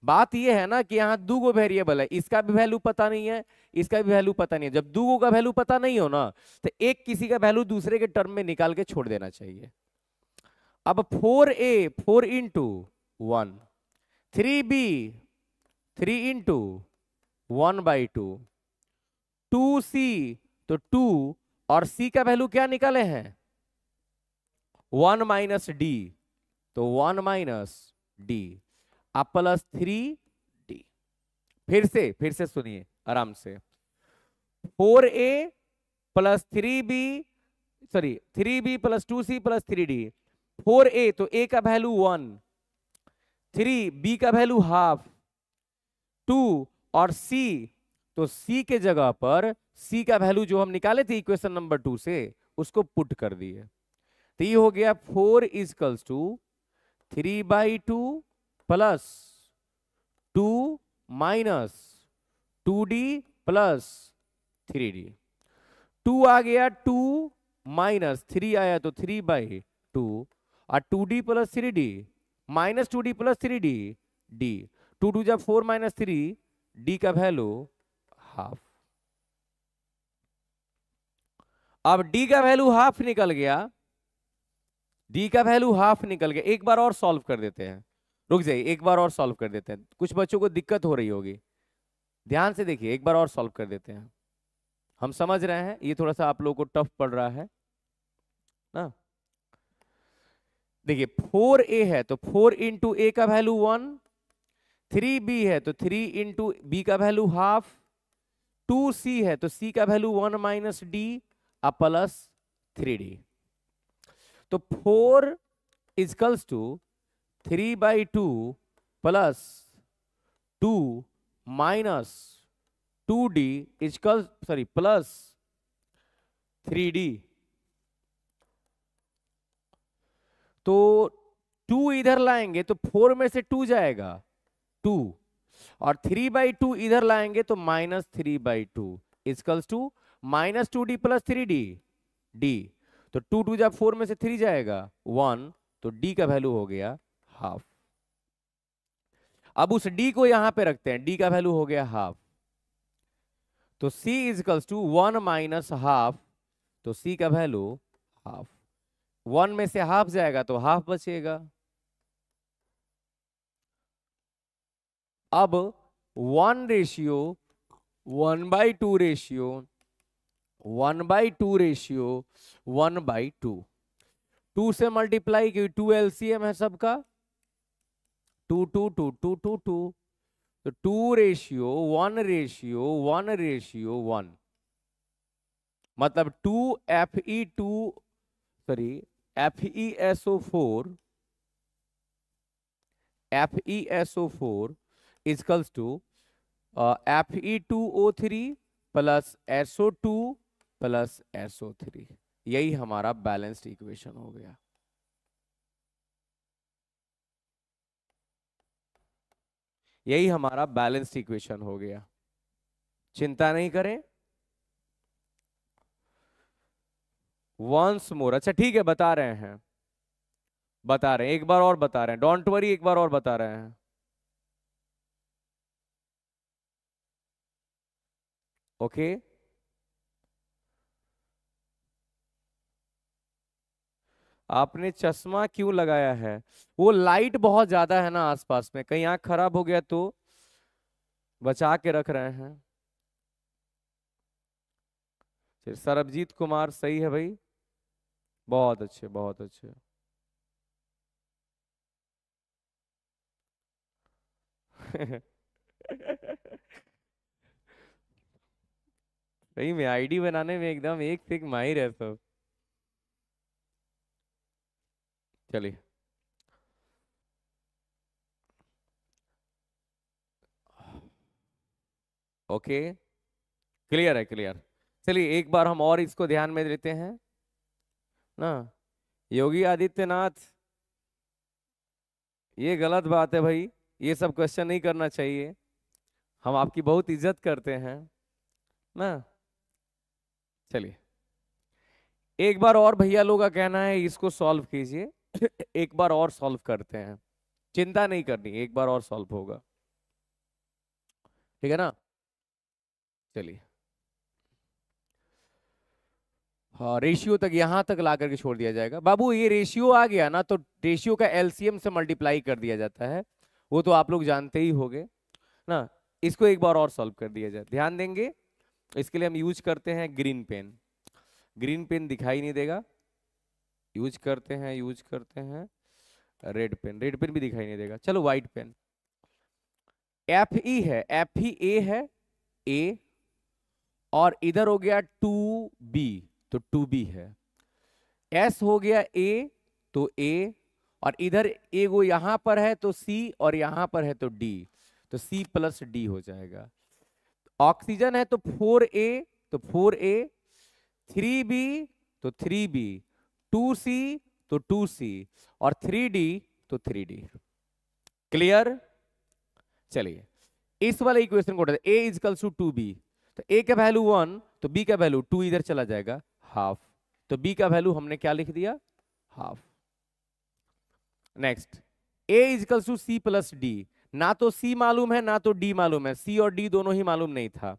[SPEAKER 1] बात यह है ना कि यहाँ दो गो वेरिएबल है इसका भी वैल्यू पता नहीं है इसका भी वैल्यू पता नहीं है जब दो गो का वैल्यू पता नहीं हो ना तो एक किसी का वैल्यू दूसरे के टर्म में निकाल के छोड़ देना चाहिए अब four A four into one three B three into one by two two C तो टू और सी का वैल्यू क्या निकाले हैं वन माइनस डी तो वन माइनस डी आप प्लस थ्री डी फिर से फिर से सुनिए आराम से four A plus three B sorry three B plus two C plus three D four A तो ए का वैल्यू वन थ्री बी का वैल्यू हाफ टू और सी तो सी के जगह पर सी का वैल्यू जो हम निकाले थे इक्वेशन नंबर टू से उसको पुट कर दिए तो ये हो गया four equals to three by two plus two minus two D plus three D two आ गया टू माइनस थ्री आया तो थ्री बाई टू और two D plus three D minus two D plus three D D two two जब four minus three D का value half अब D का value half निकल गया डी का वैल्यू हाफ निकल गया एक बार और सॉल्व कर देते हैं रुक जाइए एक बार और सॉल्व कर देते हैं कुछ बच्चों को दिक्कत हो रही होगी ध्यान से देखिए एक बार और सॉल्व कर देते हैं हम समझ रहे हैं ये थोड़ा सा आप लोगों को टफ पड़ रहा है ना देखिए फोर ए है तो फोर इंटू ए का वैल्यू वन थ्री बी है तो थ्री इंटू बी का वैल्यू हाफ टू सी है तो सी का वैल्यू वन माइनस डी और प्लस थ्री डी तो four equals to three by two plus two minus two D equal sorry plus three D तो two इधर लाएंगे तो फोर में से टू जाएगा टू और थ्री बाई टू इधर लाएंगे तो minus three by two equals two minus two D plus three D D तो टू टू जब फोर में से थ्री जाएगा वन तो डी का वैल्यू हो गया हाफ अब उस डी को यहां पे रखते हैं डी का वैल्यू हो गया हाफ तो C equals to one minus half तो सी का वैल्यू हाफ वन में से हाफ जाएगा तो हाफ बचेगा अब one ratio one by two ratio one by two ratio one by two two से मल्टीप्लाई क्योंकि टू एलसीएम है सबका two two two two two two तो two ratio one ratio one ratio one मतलब two F E two sorry F E S O four F E S O four equals two uh, F E two O three plus S O two plus S O three यही हमारा balanced equation हो गया यही हमारा balanced equation हो गया चिंता नहीं करें वंस मोर अच्छा ठीक है बता रहे हैं बता रहे हैं एक बार और बता रहे हैं डोंट वरी एक बार और बता रहे हैं ओके okay? आपने चश्मा क्यों लगाया है वो लाइट बहुत ज्यादा है ना आसपास में कहीं आंख खराब हो गया तो बचा के रख रहे हैं फिर सरबजीत कुमार सही है भाई बहुत अच्छे बहुत अच्छे सही में आईडी बनाने में एकदम एक से एक माहिर है सब चलिए ओके क्लियर है क्लियर चलिए एक बार हम और इसको ध्यान में देते हैं ना योगी आदित्यनाथ ये गलत बात है भाई ये सब क्वेश्चन नहीं करना चाहिए हम आपकी बहुत इज्जत करते हैं ना चलिए एक बार और भैया लोग का कहना है इसको सॉल्व कीजिए एक बार और सॉल्व करते हैं चिंता नहीं करनी एक बार और सॉल्व होगा ठीक है ना चलिए हाँ रेशियो तक यहां तक ला करके छोड़ दिया जाएगा बाबू ये रेशियो आ गया ना तो रेशियो का एलसीएम से मल्टीप्लाई कर दिया जाता है वो तो आप लोग जानते ही हो ना इसको एक बार और सॉल्व कर दिया जाए ध्यान देंगे इसके लिए हम यूज करते हैं ग्रीन पेन ग्रीन पेन दिखाई नहीं देगा यूज करते हैं यूज करते हैं रेड पेन रेड पेन भी दिखाई नहीं देगा चलो व्हाइट पेन एफ ई है एफ ही ए है ए और इधर हो गया टू बी तो टू बी है एस हो गया ए तो ए और इधर ए वो यहां पर है तो सी और यहां पर है तो डी तो सी प्लस डी हो जाएगा ऑक्सीजन है तो फोर ए तो फोर ए थ्री बी तो थ्री बी टू सी तो टू सी और थ्री डी तो थ्री डी क्लियर चलिए इस वाले इक्वेशन को ए कल टू टू बी तो ए का वैल्यू वन तो बी का वैल्यू टू इधर चला जाएगा हाफ तो बी का वैल्यू हमने क्या लिख दिया half next A equals to C plus D ना तो सी मालूम है ना तो डी मालूम है सी और डी दोनों ही मालूम नहीं था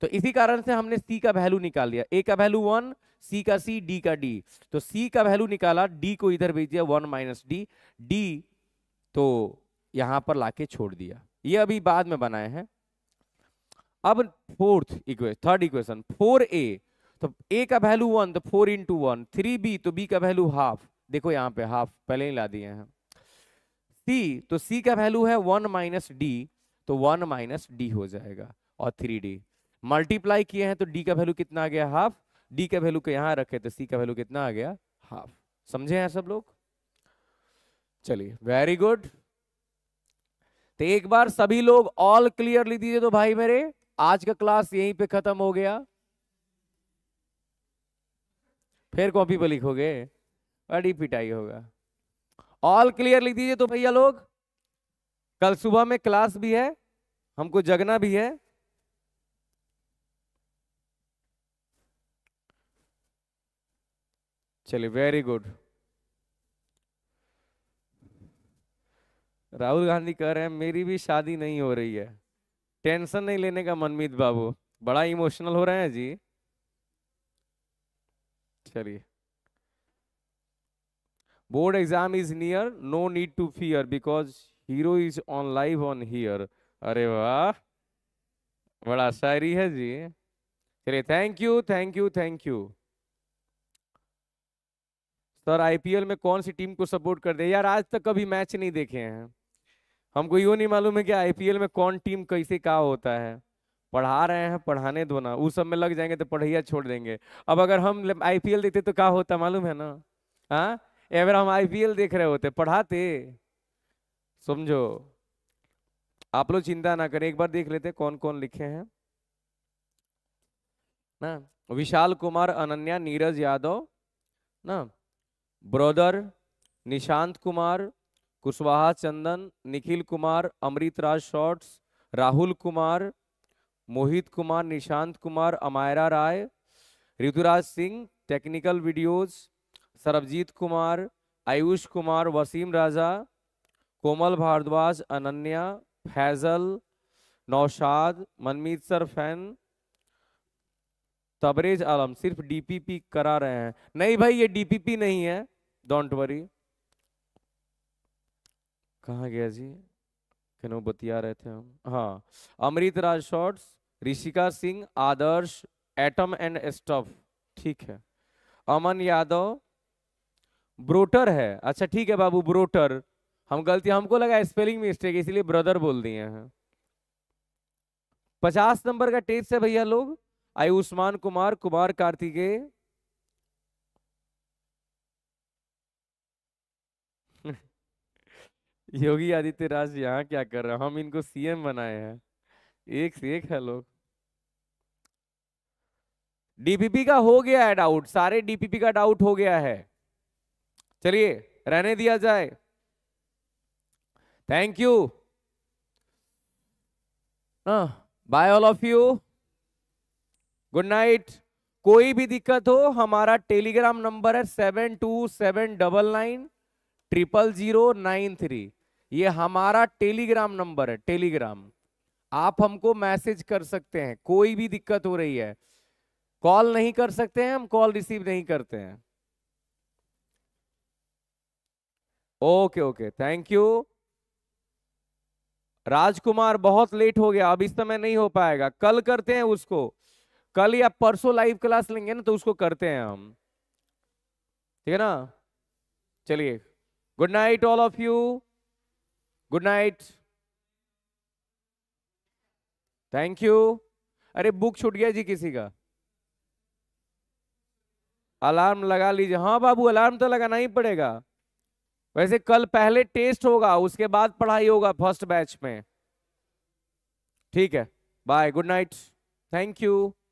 [SPEAKER 1] तो इसी कारण से हमने सी का वैल्यू निकाल लिया ए का वैल्यू वन सी का सी डी का डी तो सी का वैल्यू निकाला डी को इधर भेज दिया वन माइनस डी डी तो यहां पर लाके छोड़ दिया ये अभी बाद में बनाए हैं अब fourth equation third equation four A तो ए का वैल्यू वन तो four into one three B तो बी का वैल्यू हाफ देखो यहाँ पे हाफ पहले ही ला दिए हैं सी तो सी का वैल्यू है वन माइनस डी तो वन माइनस डी हो जाएगा और थ्री डी मल्टीप्लाई किए हैं तो डी का वैल्यू कितना आ गया हाफ डी का वैल्यू को यहां रखे तो सी का वैल्यू कितना आ गया हाफ समझे हैं सब लोग चलिए वेरी गुड तो एक बार सभी लोग ऑल क्लियर ली दीजिए तो भाई मेरे आज का क्लास यहीं पे खत्म हो गया फिर कॉपी पर लिखोगे बड़ी पिटाई होगा ऑल क्लियर लिख दीजिए तो भैया लोग कल सुबह में क्लास भी है हमको जगना भी है चलिए वेरी गुड राहुल गांधी कह रहे हैं मेरी भी शादी नहीं हो रही है टेंशन नहीं लेने का मनमीत बाबू बड़ा इमोशनल हो रहे हैं जी चलिए board exam is near no need to fear because hero is on live on here अरे वाह बड़ा शायरी है जी चलिए thank you thank you thank you sir तो आईपीएल में कौन सी टीम को सपोर्ट कर दे यार आज तक कभी मैच नहीं देखे हैं हमको यो नहीं मालूम है कि आईपीएल में कौन टीम कैसे का होता है पढ़ा रहे हैं पढ़ाने दो ना उस सब में लग जाएंगे तो पढ़ैया छोड़ देंगे अब अगर हम आईपीएल देते तो क्या होता मालूम है ना हाँ अगर हम आईपीएल देख रहे होते पढ़ाते समझो आप लोग चिंता ना करें एक बार देख लेते कौन कौन लिखे हैं ना विशाल कुमार अनन्या नीरज यादव ना brother Nishant Kumar Kushwaha Chandan Nikhil Kumar Amritraj shorts Rahul Kumar Mohit Kumar Nishant Kumar Amayra Rai Rituraj Singh technical videos Sarabjit Kumar Ayush Kumar Wasim Raja Komal Bhardwaj Ananya Faizal Naushad Manmeet sir fan Tabrez Alam सिर्फ डीपीपी करा रहे हैं नहीं भाई ये डीपीपी नहीं है डोंट वरी कहा गया जी कनो बतिया रहे थे हम हाँ Amrit Raj shorts Rishika Singh Adarsh atom and stuff ठीक है अमन यादव ब्रोटर है अच्छा ठीक है बाबू ब्रोटर हम गलती हमको लगा स्पेलिंग मिस्टेक इसलिए ब्रदर बोल दिए हैं पचास नंबर का टेस्ट है भैया लोग आई उस्मान कुमार कुमार कार्तिकेय योगी आदित्यराज यहाँ क्या कर रहे हैं हम इनको सीएम बनाए हैं एक से एक है लोग डीपीपी का हो गया है डाउट सारे डीपीपी का डाउट हो गया है चलिए रहने दिया जाए thank you bye all of you good night कोई भी दिक्कत हो हमारा टेलीग्राम नंबर है seven two seven double nine triple zero nine three ये हमारा टेलीग्राम नंबर है टेलीग्राम आप हमको मैसेज कर सकते हैं कोई भी दिक्कत हो रही है कॉल नहीं कर सकते हैं हम कॉल रिसीव नहीं करते हैं okay okay thank you Rajkumar बहुत लेट हो गया अब इस समय नहीं हो पाएगा कल करते हैं उसको कल या परसों लाइव क्लास लेंगे ना तो उसको करते हैं हम ठीक है ना चलिए good night all of you good night thank you अरे बुक छूट गया जी किसी का अलार्म लगा लीजिए हाँ बाबू अलार्म तो लगाना ही पड़ेगा वैसे कल पहले टेस्ट होगा उसके बाद पढ़ाई होगा फर्स्ट बैच में ठीक है bye good night thank you